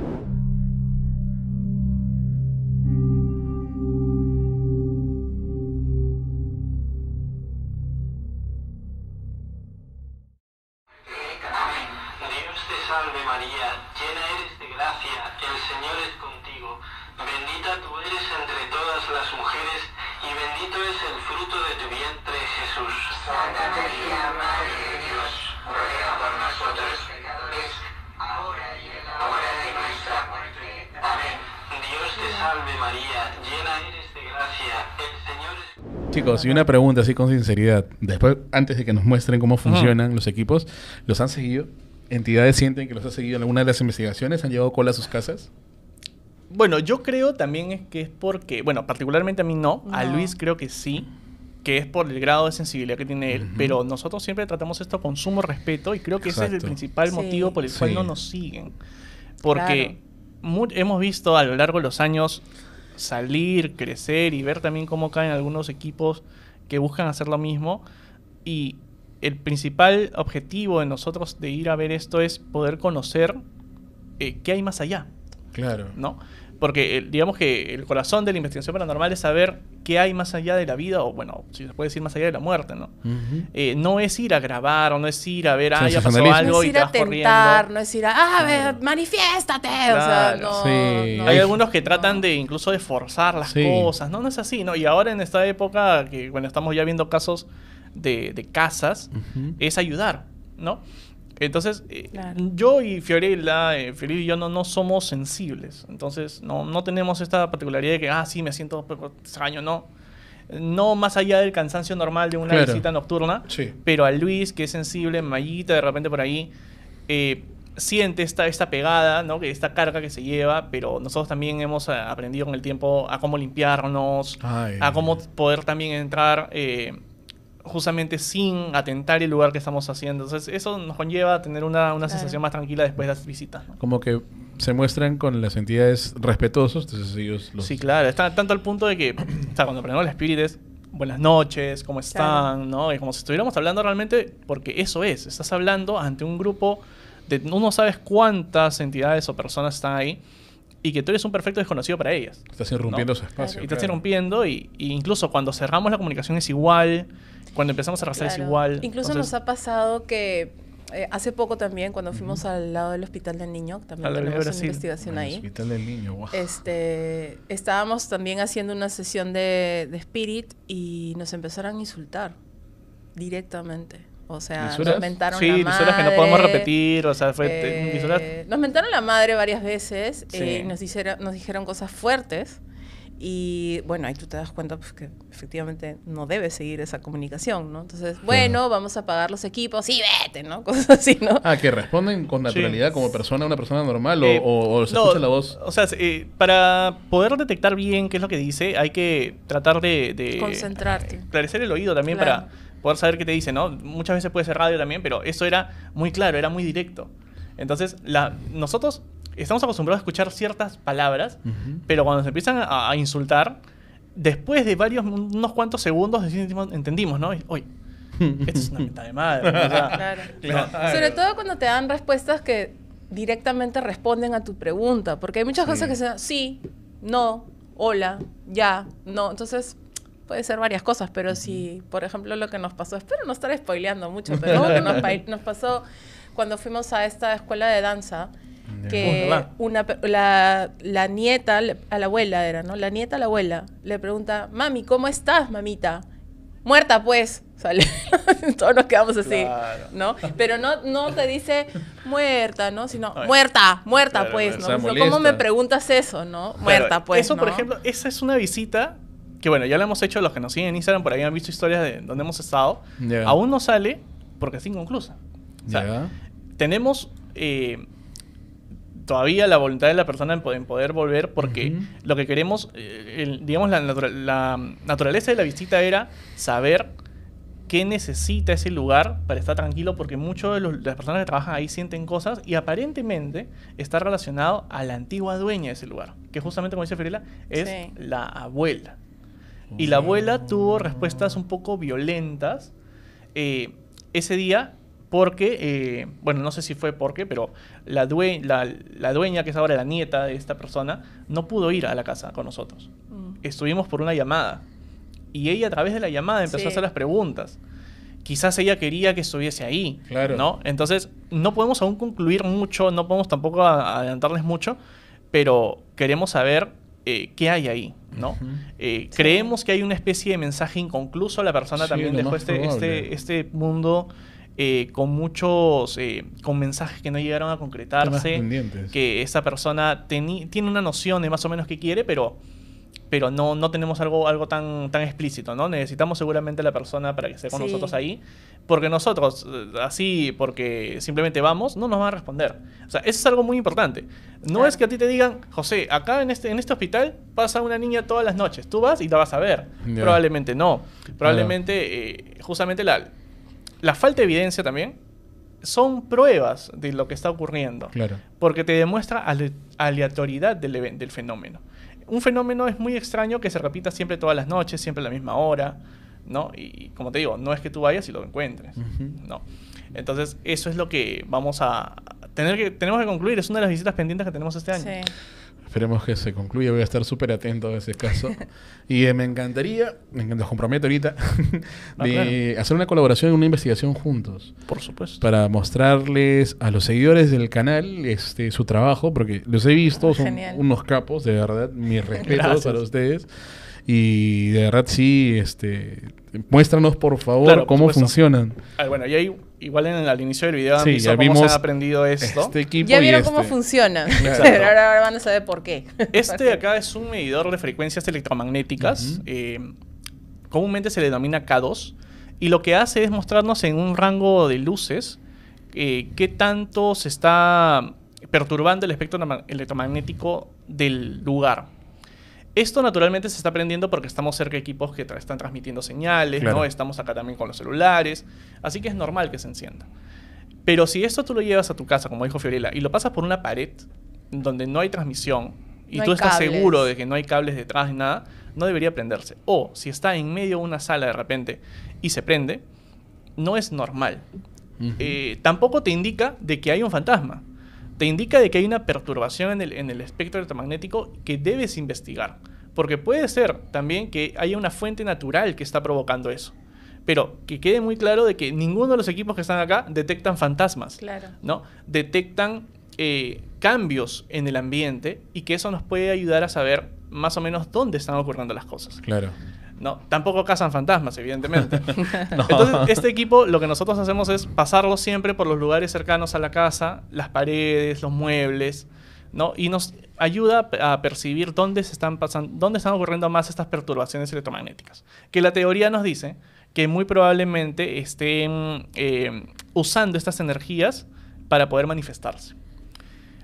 [SPEAKER 1] el fruto de tu vientre, Jesús. Santa María, Madre de Dios, ruega por nosotros pecadores, ahora y en la hora de nuestra muerte. Amén. Dios te salve María, llena eres de gracia, el Señor es... Chicos, y una pregunta así con sinceridad. Después, antes de que nos muestren cómo funcionan los equipos, ¿los han seguido? ¿Entidades sienten que los han seguido en alguna de las investigaciones? ¿Han llevado cola a sus casas? Bueno, yo creo
[SPEAKER 2] también es que es porque, bueno,
[SPEAKER 1] particularmente a mí no, a Luis creo
[SPEAKER 2] que sí, que es por el grado de sensibilidad que tiene él, pero nosotros siempre tratamos esto con sumo respeto y creo que ese es el principal motivo por el cual no nos siguen. Porque hemos visto a lo largo de los años salir, crecer y ver también cómo caen algunos equipos que buscan hacer lo mismo y el principal objetivo de nosotros de ir a ver esto es poder conocer eh, qué hay más allá, Claro. ¿No? Porque eh, digamos que el corazón de la investigación paranormal es saber qué hay más allá de la vida, o bueno, si se puede decir más allá de la muerte, ¿no? Eh, no es ir a grabar, o no es ir a ver, ah, ya pasó algo no es ir a tentar,
[SPEAKER 3] No es ir a, ah, manifiéstate, o sea, no, Hay algunos
[SPEAKER 2] que tratan de incluso de forzar las cosas, ¿no? No es así, ¿no? Y ahora en esta época, que bueno, estamos ya viendo casos de, casas, es ayudar, ¿no? Entonces, eh, yo y Fiorella, eh, Felipe y yo no, somos sensibles. Entonces, no, no tenemos esta particularidad de que, ah, sí, me siento extraño, no. No más allá del cansancio normal de una visita nocturna, pero a Luis, que es sensible, Mayita, de repente por ahí, eh, siente esta, esta pegada, ¿no? esta carga que se lleva, pero nosotros también hemos aprendido con el tiempo a cómo limpiarnos, a cómo poder también entrar justamente sin atentar el lugar que estamos haciendo. Entonces eso nos conlleva a tener una, una sensación más tranquila después de las visitas.
[SPEAKER 1] Como que se muestran con las entidades respetuosos, ellos Sí,
[SPEAKER 2] claro, está tanto al punto de que, o cuando aprendemos el espíritu es buenas noches, cómo están, ¿no? Y como si estuviéramos hablando realmente, porque eso es, estás hablando ante un grupo de, no sabes cuántas entidades o personas están ahí y que tú eres un perfecto desconocido para ellas.
[SPEAKER 1] Estás irrumpiendo su espacio. Y estás
[SPEAKER 2] irrumpiendo y, incluso cuando cerramos la comunicación es igual, cuando empezamos a arrasar es igual. Incluso nos
[SPEAKER 3] ha pasado que eh, hace poco también cuando fuimos al lado del Hospital del Niño, también tenemos una investigación ahí.
[SPEAKER 1] Hospital del Niño, guau.
[SPEAKER 3] Este, estábamos también haciendo una sesión de, de Spirit y nos empezaron a insultar directamente. O sea, nos mentaron la madre. Sí, que no podemos repetir, eh, nos mentaron la madre varias veces y eh, nos, dijeron, nos dijeron cosas fuertes. Y bueno, ahí tú te das cuenta pues, que efectivamente no debe seguir esa comunicación, ¿no? Entonces, bueno, vamos a pagar los equipos y vete, ¿no? Cosas así,
[SPEAKER 1] ¿no? Ah, que responden con naturalidad como persona, una persona normal o, eh, o, se escucha la voz.
[SPEAKER 2] O sea, para poder detectar bien qué es lo que dice, hay que tratar de. Concentrarte. Clarecer el oído también para poder saber qué te dice, ¿no? Muchas veces puede ser radio también, pero eso era muy claro, era muy directo. Entonces, nosotros estamos acostumbrados a escuchar ciertas palabras, pero cuando se empiezan a, insultar, después de varios, unos cuantos segundos, entendimos, ¿no? Oye, esto es una mitad de madre. claro.
[SPEAKER 3] Sobre todo cuando te dan respuestas que directamente responden a tu pregunta, porque hay muchas cosas que se sí, no, hola, ya, no. Entonces, puede ser varias cosas, pero si, por ejemplo, lo que nos pasó, espero no estar spoileando mucho, pero lo que nos, pasó cuando fuimos a esta escuela de danza, que uh, una, la, la, nieta, a la abuela era, ¿no? La nieta a la abuela le pregunta, mami, ¿cómo estás, mamita? Muerta, pues. Sale. Todos nos quedamos así, ¿no? Pero no, no te dice muerta, ¿no? Sino muerta, muerta, pues, ¿no? ¿Cómo me preguntas eso, no? Muerta, pues. Eso, por ejemplo,
[SPEAKER 2] esa es una visita que bueno, ya lo hemos hecho, los que nos siguen en Instagram por ahí han visto historias de donde hemos estado, aún no sale porque es inconclusa. O tenemos eh, todavía la voluntad de la persona en poder, volver porque lo que queremos, eh, digamos, la, naturaleza de la visita era saber qué necesita ese lugar para estar tranquilo porque muchas de, las personas que trabajan ahí sienten cosas y aparentemente está relacionado a la antigua dueña de ese lugar, que justamente como dice Ferela es la abuela. Y la abuela tuvo respuestas un poco violentas eh, ese día porque, eh, bueno, no sé si fue porque, pero la, dueña, que es ahora la nieta de esta persona, no pudo ir a la casa con nosotros. Mm. Estuvimos por una llamada. Y ella a través de la llamada empezó a hacer las preguntas. Quizás ella quería que estuviese ahí, claro. ¿no? Entonces, no podemos aún concluir mucho, no podemos tampoco adelantarles mucho, pero queremos saber eh, qué hay ahí, ¿no? Eh, creemos que hay una especie de mensaje inconcluso, la persona también dejó este, este, este mundo eh, con muchos, con mensajes que no llegaron a concretarse, que esa persona tiene una noción de más o menos qué quiere, pero pero no, no tenemos algo, algo tan, tan explícito, ¿no? Necesitamos seguramente a la persona para que esté con nosotros ahí, porque nosotros, eh, así, porque simplemente vamos, no nos van a responder. O sea, eso es algo muy importante. No es que a ti te digan, José, acá en este, en este hospital pasa una niña todas las noches, tú vas y la vas a ver. Probablemente no. Probablemente, eh, justamente la, la falta de evidencia también, son pruebas de lo que está ocurriendo. Porque te demuestra la aleatoriedad del, del fenómeno un fenómeno es muy extraño que se repita siempre todas las noches, siempre a la misma hora, ¿no? Y como te digo, no es que tú vayas y lo encuentres, ¿no? Entonces, eso es lo que vamos a tener que, tenemos que concluir, es una de las visitas pendientes que tenemos este año.
[SPEAKER 1] Esperemos que se concluya. Voy a estar súper atento a ese caso. y eh, me encantaría, me comprometo ahorita, ah, de hacer una colaboración, una investigación juntos. Por supuesto. Para mostrarles a los seguidores del canal este, su trabajo, porque los he visto, son unos capos, de verdad. Mis respetos a ustedes. Y de verdad sí, este, muéstranos por favor cómo funcionan.
[SPEAKER 2] Ah, bueno, y hay igual en el, al inicio del video han cómo se aprendido esto. Este ya vieron este. cómo funciona. ahora
[SPEAKER 3] van a saber por qué. Este
[SPEAKER 2] acá es un medidor de frecuencias electromagnéticas. Eh, comúnmente se denomina K2. Y lo que hace es mostrarnos en un rango de luces eh, qué tanto se está perturbando el espectro electromagnético del lugar. Esto naturalmente se está prendiendo porque estamos cerca de equipos que están transmitiendo señales, ¿no? Estamos acá también con los celulares, así que es normal que se encienda. Pero si esto tú lo llevas a tu casa, como dijo Fiorella, y lo pasas por una pared donde no hay transmisión y tú estás seguro de que no hay cables detrás ni nada, no debería prenderse. O si está en medio de una sala de repente y se prende, no es normal. Eh, tampoco te indica de que hay un fantasma te indica de que hay una perturbación en el, espectro electromagnético que debes investigar. Porque puede ser también que haya una fuente natural que está provocando eso. Pero que quede muy claro de que ninguno de los equipos que están acá detectan fantasmas. Claro. ¿no? Detectan eh, cambios en el ambiente y que eso nos puede ayudar a saber más o menos dónde están ocurriendo las cosas. Claro. No, tampoco cazan fantasmas, evidentemente. Entonces, este equipo lo que nosotros hacemos es pasarlo siempre por los lugares cercanos a la casa, las paredes, los muebles, ¿no? Y nos ayuda a percibir dónde se están pasando, dónde están ocurriendo más estas perturbaciones electromagnéticas. Que la teoría nos dice que muy probablemente estén eh, usando estas energías para poder manifestarse.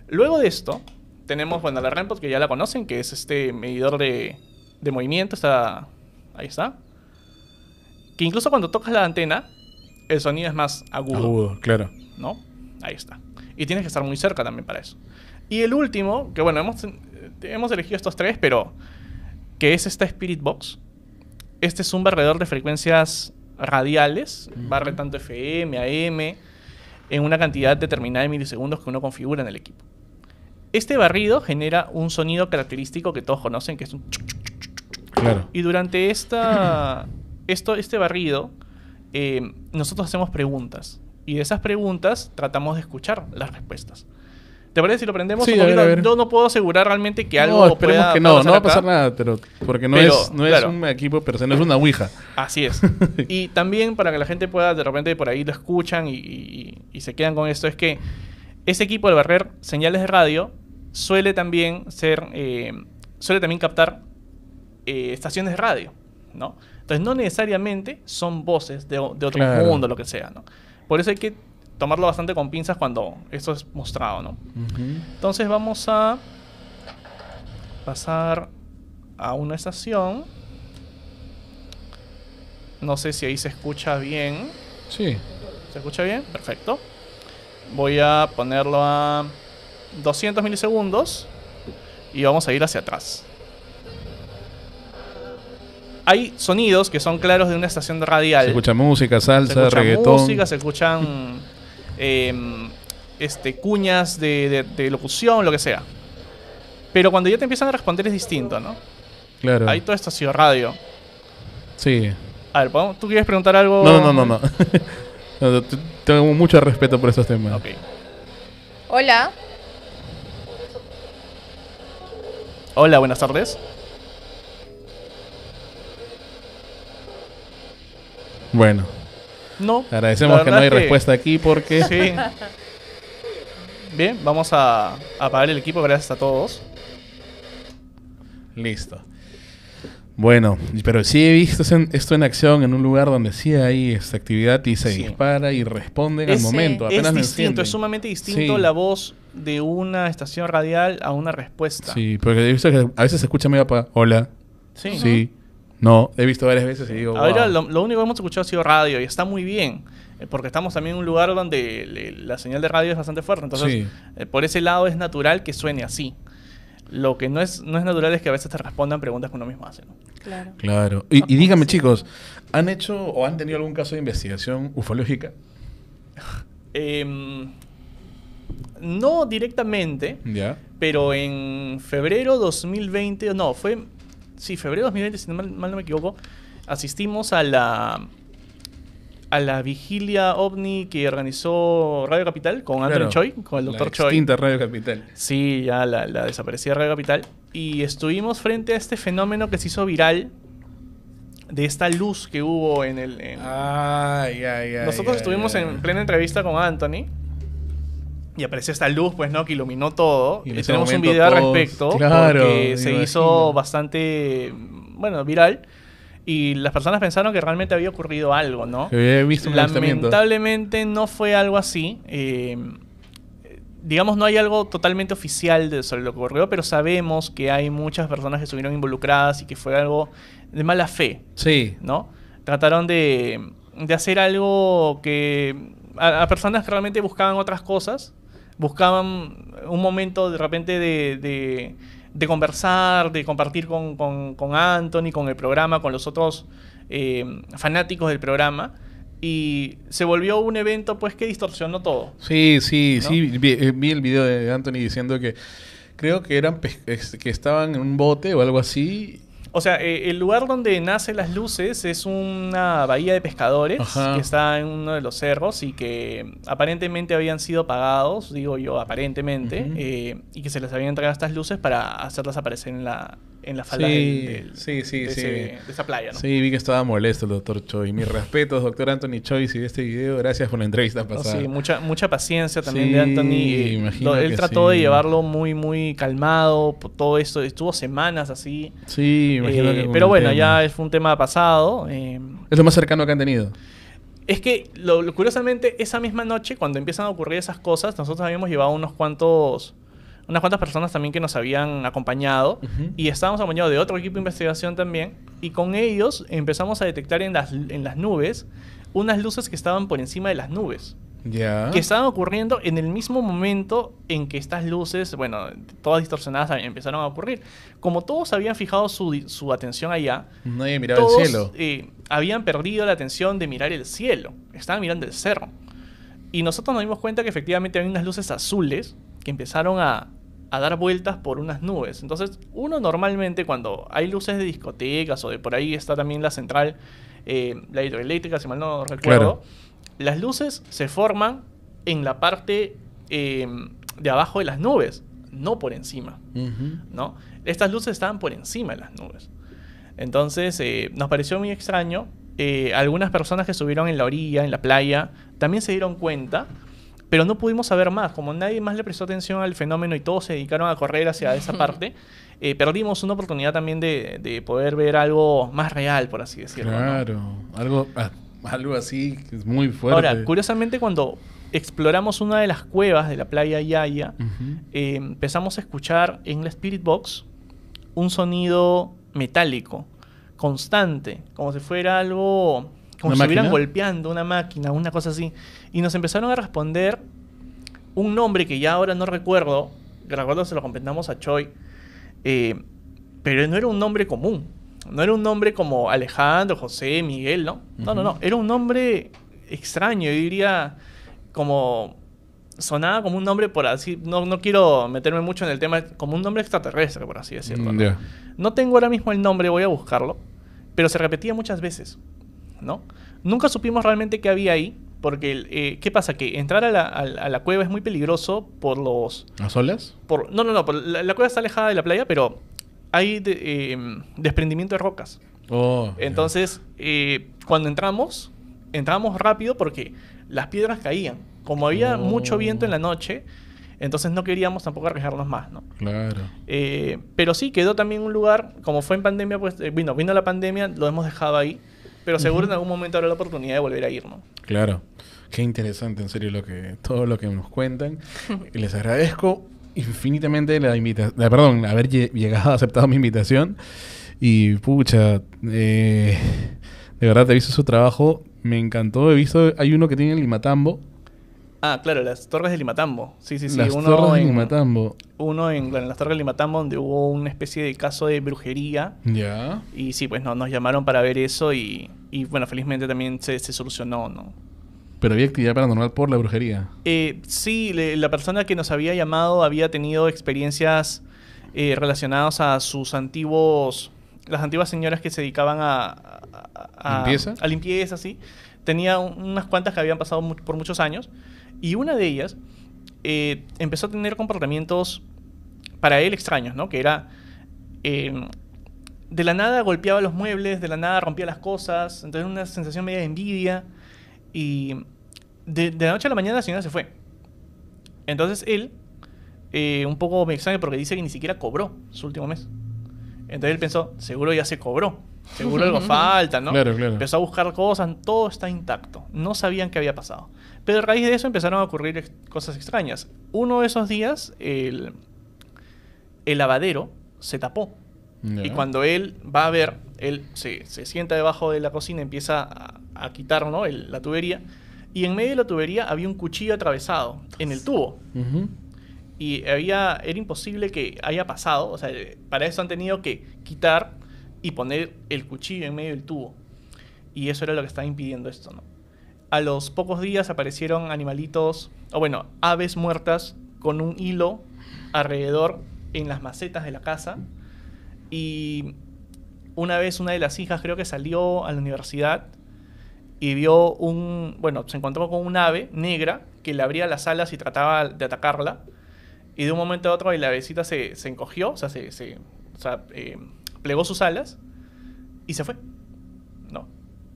[SPEAKER 2] Luego de esto, tenemos, bueno, la REMPOT, que ya la conocen, que es este medidor de, de movimiento, esta Ahí está. Que incluso cuando tocas la antena, el sonido es más agudo. Agudo, claro. ¿No? Ahí está. Y tienes que estar muy cerca también para eso. Y el último, que bueno, hemos, eh, elegido estos tres, pero que es esta Spirit Box. Este es un barredor de frecuencias radiales, barre tanto FM, AM, en una cantidad determinada de milisegundos que uno configura en el equipo. Este barrido genera un sonido característico que todos conocen, que es un y durante esta, esto, este barrido, eh, nosotros hacemos preguntas. Y de esas preguntas tratamos de escuchar las respuestas. ¿Te parece si lo prendemos? Yo no puedo asegurar realmente que algo. no, va a pasar
[SPEAKER 1] nada, pero porque no es, no un equipo Pero no es una Ouija.
[SPEAKER 2] Así es. y también para que la gente pueda, de repente por ahí lo escuchan y, se quedan con esto, es que ese equipo de barrer señales de radio suele también ser. Eh, suele también captar eh, estaciones de radio, ¿no? Entonces no necesariamente son voces de, otro mundo, lo que sea, ¿no? Por eso hay que tomarlo bastante con pinzas cuando esto es mostrado, ¿no? Entonces vamos a pasar a una estación. No sé si ahí se escucha bien. Sí. ¿Se escucha bien? Perfecto. Voy a ponerlo a 200 milisegundos y vamos a ir hacia atrás hay sonidos que son claros de una estación radial. Se escucha música, salsa, se Música, se escuchan em, este, cuñas de, locución, lo que sea. Pero cuando ya te empiezan a responder es distinto, ¿no? Claro. Hay toda sido radio. Sí. A ver, ¿tú quieres preguntar algo? No, no, no, no.
[SPEAKER 1] no tengo mucho respeto por esos temas. Ok.
[SPEAKER 3] Hola.
[SPEAKER 2] Hola, buenas tardes. Bueno. No. Agradecemos que no hay respuesta aquí porque. Sí. Bien, vamos a, apagar el equipo. Gracias a todos.
[SPEAKER 1] Listo. Bueno, pero sí he visto esto en acción en un lugar donde sí hay esta actividad y se dispara y responden al momento. es es sumamente distinto la
[SPEAKER 2] voz de una estación radial a una respuesta. Sí,
[SPEAKER 1] porque he visto que a veces se escucha medio hola. Sí. Sí. No, he visto varias veces y digo. Ahora
[SPEAKER 2] lo, único que hemos escuchado ha sido radio y está muy bien. Eh, porque estamos también en un lugar donde la señal de radio es bastante fuerte. Entonces, eh, por ese lado es natural que suene así. Lo que no es, no es natural es que a veces te respondan preguntas que uno mismo hace.
[SPEAKER 1] Claro. claro. Y, díganme, dígame, chicos, ¿han hecho o han tenido algún caso de investigación ufológica?
[SPEAKER 2] Em, no directamente, pero en febrero 2020, no, fue sí, febrero de 2020, si mal, mal no me equivoco, asistimos a la a la vigilia ovni que organizó Radio Capital con Anthony Choi, con el doctor Choi. Radio Capital. Sí, ya la, desaparecida Radio Capital. Y estuvimos frente a este fenómeno que se hizo viral de esta luz que hubo en el.
[SPEAKER 1] ay,
[SPEAKER 2] ay. Nosotros estuvimos en plena entrevista con Anthony y apareció esta luz, pues, ¿no? Que iluminó todo. Y, eh, tenemos un video al respecto. Claro. Que se hizo bastante, mm, bueno, viral. Y las personas pensaron que realmente había ocurrido algo, ¿no? Había visto un Lamentablemente no fue algo así. Eh, digamos, no hay algo totalmente oficial sobre lo que ocurrió, pero sabemos que hay muchas personas que estuvieron involucradas y que fue algo de mala fe. Sí. ¿No? Trataron de, de hacer algo que a personas que realmente buscaban otras cosas buscaban un momento de repente de, de, conversar, de compartir con, Anthony, con el programa, con los otros eh, fanáticos del programa. Y se volvió un evento pues que distorsionó todo.
[SPEAKER 1] Sí, sí, sí. Vi, eh, vi, el video de Anthony diciendo que creo que eran que estaban en un bote o algo así o sea, eh, el lugar donde nacen las luces es
[SPEAKER 2] una bahía de pescadores que está en uno de los cerros y que aparentemente habían sido pagados, digo yo, aparentemente, eh, y que se les habían entregado estas luces para hacerlas aparecer en la, en la falda de, esa playa,
[SPEAKER 1] Sí, vi que estaba molesto el doctor Choi. Mis respetos, doctor Anthony Choi, si de este video, gracias por la entrevista pasada. sí,
[SPEAKER 2] mucha, mucha paciencia también de Anthony. Eh, él trató de llevarlo muy, muy calmado, todo esto. Estuvo semanas así.
[SPEAKER 1] Sí, imagino. Eh, pero bueno,
[SPEAKER 2] ya fue un tema pasado. Eh.
[SPEAKER 1] es lo más cercano que han tenido.
[SPEAKER 2] Es que, curiosamente, esa misma noche, cuando empiezan a ocurrir esas cosas, nosotros habíamos llevado unos cuantos unas cuantas personas también que nos habían acompañado y estábamos acompañados de otro equipo de investigación también y con ellos empezamos a detectar en las, en las nubes unas luces que estaban por encima de las nubes. Ya. Que estaban ocurriendo en el mismo momento en que estas luces, bueno, todas distorsionadas empezaron a ocurrir. Como todos habían fijado su, su atención allá,
[SPEAKER 1] nadie miraba el cielo.
[SPEAKER 2] Eh, habían perdido la atención de mirar el cielo. Estaban mirando el cerro. Y nosotros nos dimos cuenta que efectivamente había unas luces azules que empezaron a, dar vueltas por unas nubes. Entonces, uno normalmente cuando hay luces de discotecas o de por ahí está también la central, eh, la hidroeléctrica, si mal no recuerdo, las luces se forman en la parte em, de abajo de las nubes, no por encima, ¿no? Estas luces estaban por encima de las nubes. Entonces, eh, nos pareció muy extraño. Eh, algunas personas que subieron en la orilla, en la playa, también se dieron cuenta, pero no pudimos saber más. Como nadie más le prestó atención al fenómeno y todos se dedicaron a correr hacia esa parte, eh, perdimos una oportunidad también de, poder ver algo más real, por así decirlo. Claro, algo, ah, algo así
[SPEAKER 1] que es muy fuerte. Ahora,
[SPEAKER 2] curiosamente, cuando exploramos una de las cuevas de la playa Yaya, eh, empezamos a escuchar en la Spirit Box un sonido metálico, constante, como si fuera algo, como si estuvieran golpeando una máquina, una cosa así. Y nos empezaron a responder un nombre que ya ahora no recuerdo, que recuerdo se lo comentamos a Choi, eh, pero no era un nombre común. No era un nombre como Alejandro, José, Miguel, ¿no? No, no, no. Era un nombre extraño, yo diría como sonaba como un nombre por así, no, no quiero meterme mucho en el tema, como un nombre extraterrestre, por así decirlo. ¿no? no tengo ahora mismo el nombre, voy a buscarlo, pero se repetía muchas veces, ¿no? Nunca supimos realmente qué había ahí, porque, eh, ¿qué pasa? Que entrar a la, cueva es muy peligroso por los... ¿Las olas? Por, no, no, no. la, cueva está alejada de la playa, pero hay em, desprendimiento de rocas. Oh, entonces, eh, cuando entramos, entramos rápido porque las piedras caían. Como había oh. mucho viento en la noche, entonces no queríamos tampoco arriesgarnos más, ¿no? Claro. Eh, pero sí, quedó también un lugar, como fue en pandemia, pues vino, vino la pandemia, lo hemos dejado ahí. Pero seguro en algún momento habrá la oportunidad de volver a ir, ¿no?
[SPEAKER 1] Claro. Qué interesante, en serio, lo que, todo lo que nos cuentan. Les agradezco infinitamente la invitación, perdón, haber llegado, aceptado mi invitación. Y pucha, eh, de verdad te he visto su trabajo, me encantó, he visto, hay uno que tiene el matambo
[SPEAKER 2] Ah, claro, las torres de Limatambo. Sí, sí, sí. Las uno torres en, de Limatambo. Uno en, las torres de Limatambo, donde hubo una especie de caso de brujería. Ya. Y sí, pues no, nos llamaron para ver eso y, y bueno, felizmente también se, se solucionó, ¿no?
[SPEAKER 1] Pero había actividad paranormal por la brujería.
[SPEAKER 2] Eh, sí, la persona que nos había llamado había tenido experiencias eh, relacionadas a sus antiguos. Las antiguas señoras que se dedicaban a. a, ¿Limpieza? A limpieza, sí. Tenía unas cuantas que habían pasado por muchos años y una de ellas eh, empezó a tener comportamientos para él extraños, ¿no? Que era... Eh, de la nada golpeaba los muebles, de la nada rompía las cosas, entonces una sensación media de envidia. Y de, la noche a la mañana la señora se fue. Entonces él, eh, un poco me extraña porque dice que ni siquiera cobró su último mes. Entonces él pensó, seguro ya se cobró, seguro algo falta, ¿no? Claro, claro. Empezó a buscar cosas, todo está intacto, no sabían qué había pasado. Pero a raíz de eso empezaron a ocurrir cosas extrañas. Uno de esos días, el, el lavadero se tapó. Y cuando él va a ver, él se, sienta debajo de la cocina, empieza a, quitar ¿no? la tubería. Y en medio de la tubería había un cuchillo atravesado en el tubo. Y había, era imposible que haya pasado. O sea, para eso han tenido que quitar y poner el cuchillo en medio del tubo. Y eso era lo que estaba impidiendo esto, ¿no? a los pocos días aparecieron animalitos, o bueno, aves muertas con un hilo alrededor en las macetas de la casa. Y una vez una de las hijas creo que salió a la universidad y vio un, bueno, se encontró con un ave negra que le abría las alas y trataba de atacarla. Y de un momento a otro la avecita se, encogió, o sea, se, eh, plegó sus alas y se fue. No.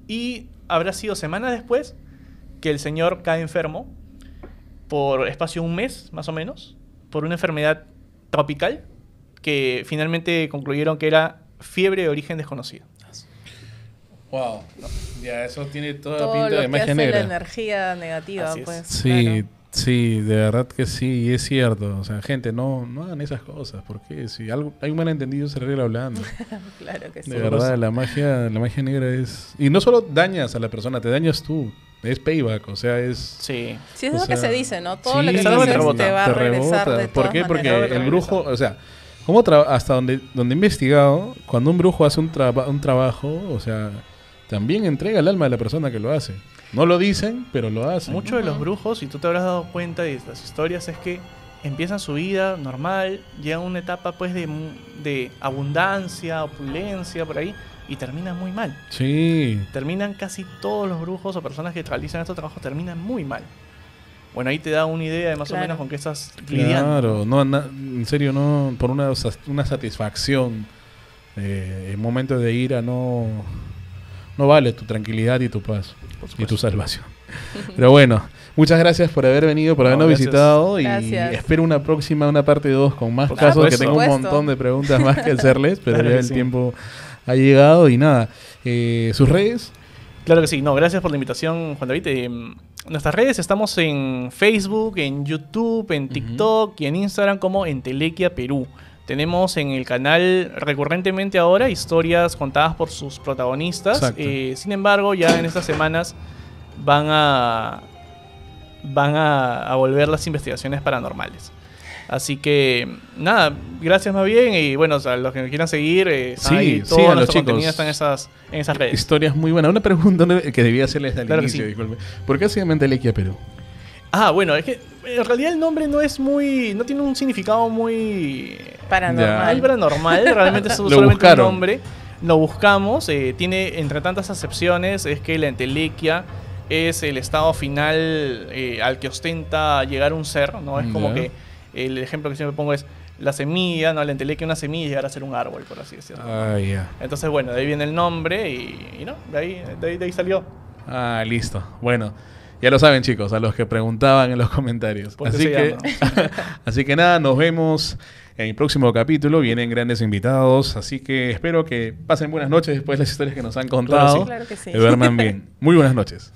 [SPEAKER 2] Y habrá sido semanas después que el señor cae enfermo por espacio de un mes, más o menos, por una enfermedad tropical que finalmente concluyeron que era fiebre de origen desconocido.
[SPEAKER 1] Wow, ya eso tiene toda pinta de magia negra.
[SPEAKER 3] energía negativa, pues.
[SPEAKER 1] Sí, sí, de verdad que sí, es cierto. O sea, gente, no, no hagan esas cosas, porque si algo, hay un malentendido se arregla
[SPEAKER 3] hablando. claro que sí. De verdad,
[SPEAKER 1] la magia, la magia negra es. Y no solo dañas a la persona, te dañas tú es payback, o sea, es... Sí. Sí, es lo que se dice, ¿no? Todo lo que se te, va a regresar ¿Por qué? Porque el brujo, o sea, hasta donde, donde he investigado, cuando un brujo hace un, trabajo, o sea, también entrega el alma de la persona que lo hace. No lo dicen, pero lo hacen. Muchos de los
[SPEAKER 2] brujos, y tú te habrás dado cuenta de estas historias, es que empiezan su vida normal, llegan a una etapa pues de, de abundancia, opulencia, por ahí, y termina muy mal.
[SPEAKER 1] Sí.
[SPEAKER 2] Terminan casi todos los brujos o personas que realizan estos trabajos terminan muy mal. Bueno, ahí te da una idea de más o menos con qué estás
[SPEAKER 1] lidiando. Claro, no, en serio, no, por una, una satisfacción, en eh, momentos de ira no, no vale tu tranquilidad y tu paz y tu salvación. Pero bueno, muchas gracias por haber venido, por habernos visitado y espero una próxima, una parte 2 con más casos, que tengo un montón de preguntas más que hacerles, pero ya el tiempo ha llegado y nada. Eh, ¿Sus redes?
[SPEAKER 2] Claro que sí, no, gracias por la invitación, Juan David. Eh, nuestras redes estamos en Facebook, en YouTube, en TikTok y en Instagram como Entelequia Perú. Tenemos en el canal recurrentemente ahora historias contadas por sus protagonistas. Eh, sin embargo, ya en estas semanas van a van a volver las investigaciones paranormales. Así que, nada, gracias más bien. Y bueno, a los que me quieran seguir, eh, sí, ahí, sí, a los chicos. están en esas, en esas redes.
[SPEAKER 1] Historias muy buenas. Una pregunta que debía hacerles al inicio, ¿Por qué se llama Entelequia Perú?
[SPEAKER 2] Ah, bueno, es que en realidad el nombre no es muy. no tiene un significado muy. paranormal. paranormal, realmente es solamente un nombre. Lo buscamos, eh, tiene entre tantas acepciones, es que la entelequia es el estado final eh, al que ostenta llegar un ser, ¿no? Es como que el ejemplo que siempre pongo es la semilla, ¿no? La que una semilla y a ser un árbol, por así decirlo. Ah, ya. Entonces, bueno, de ahí viene el nombre y, no, de ahí, de ahí, salió.
[SPEAKER 1] Ah, listo. Bueno. Ya lo saben, chicos, a los que preguntaban en los comentarios. Así que, nada, nos vemos en el próximo capítulo. Vienen grandes invitados, así que espero que pasen buenas noches después de las historias que nos han contado. que sí. Duerman bien. Muy buenas noches.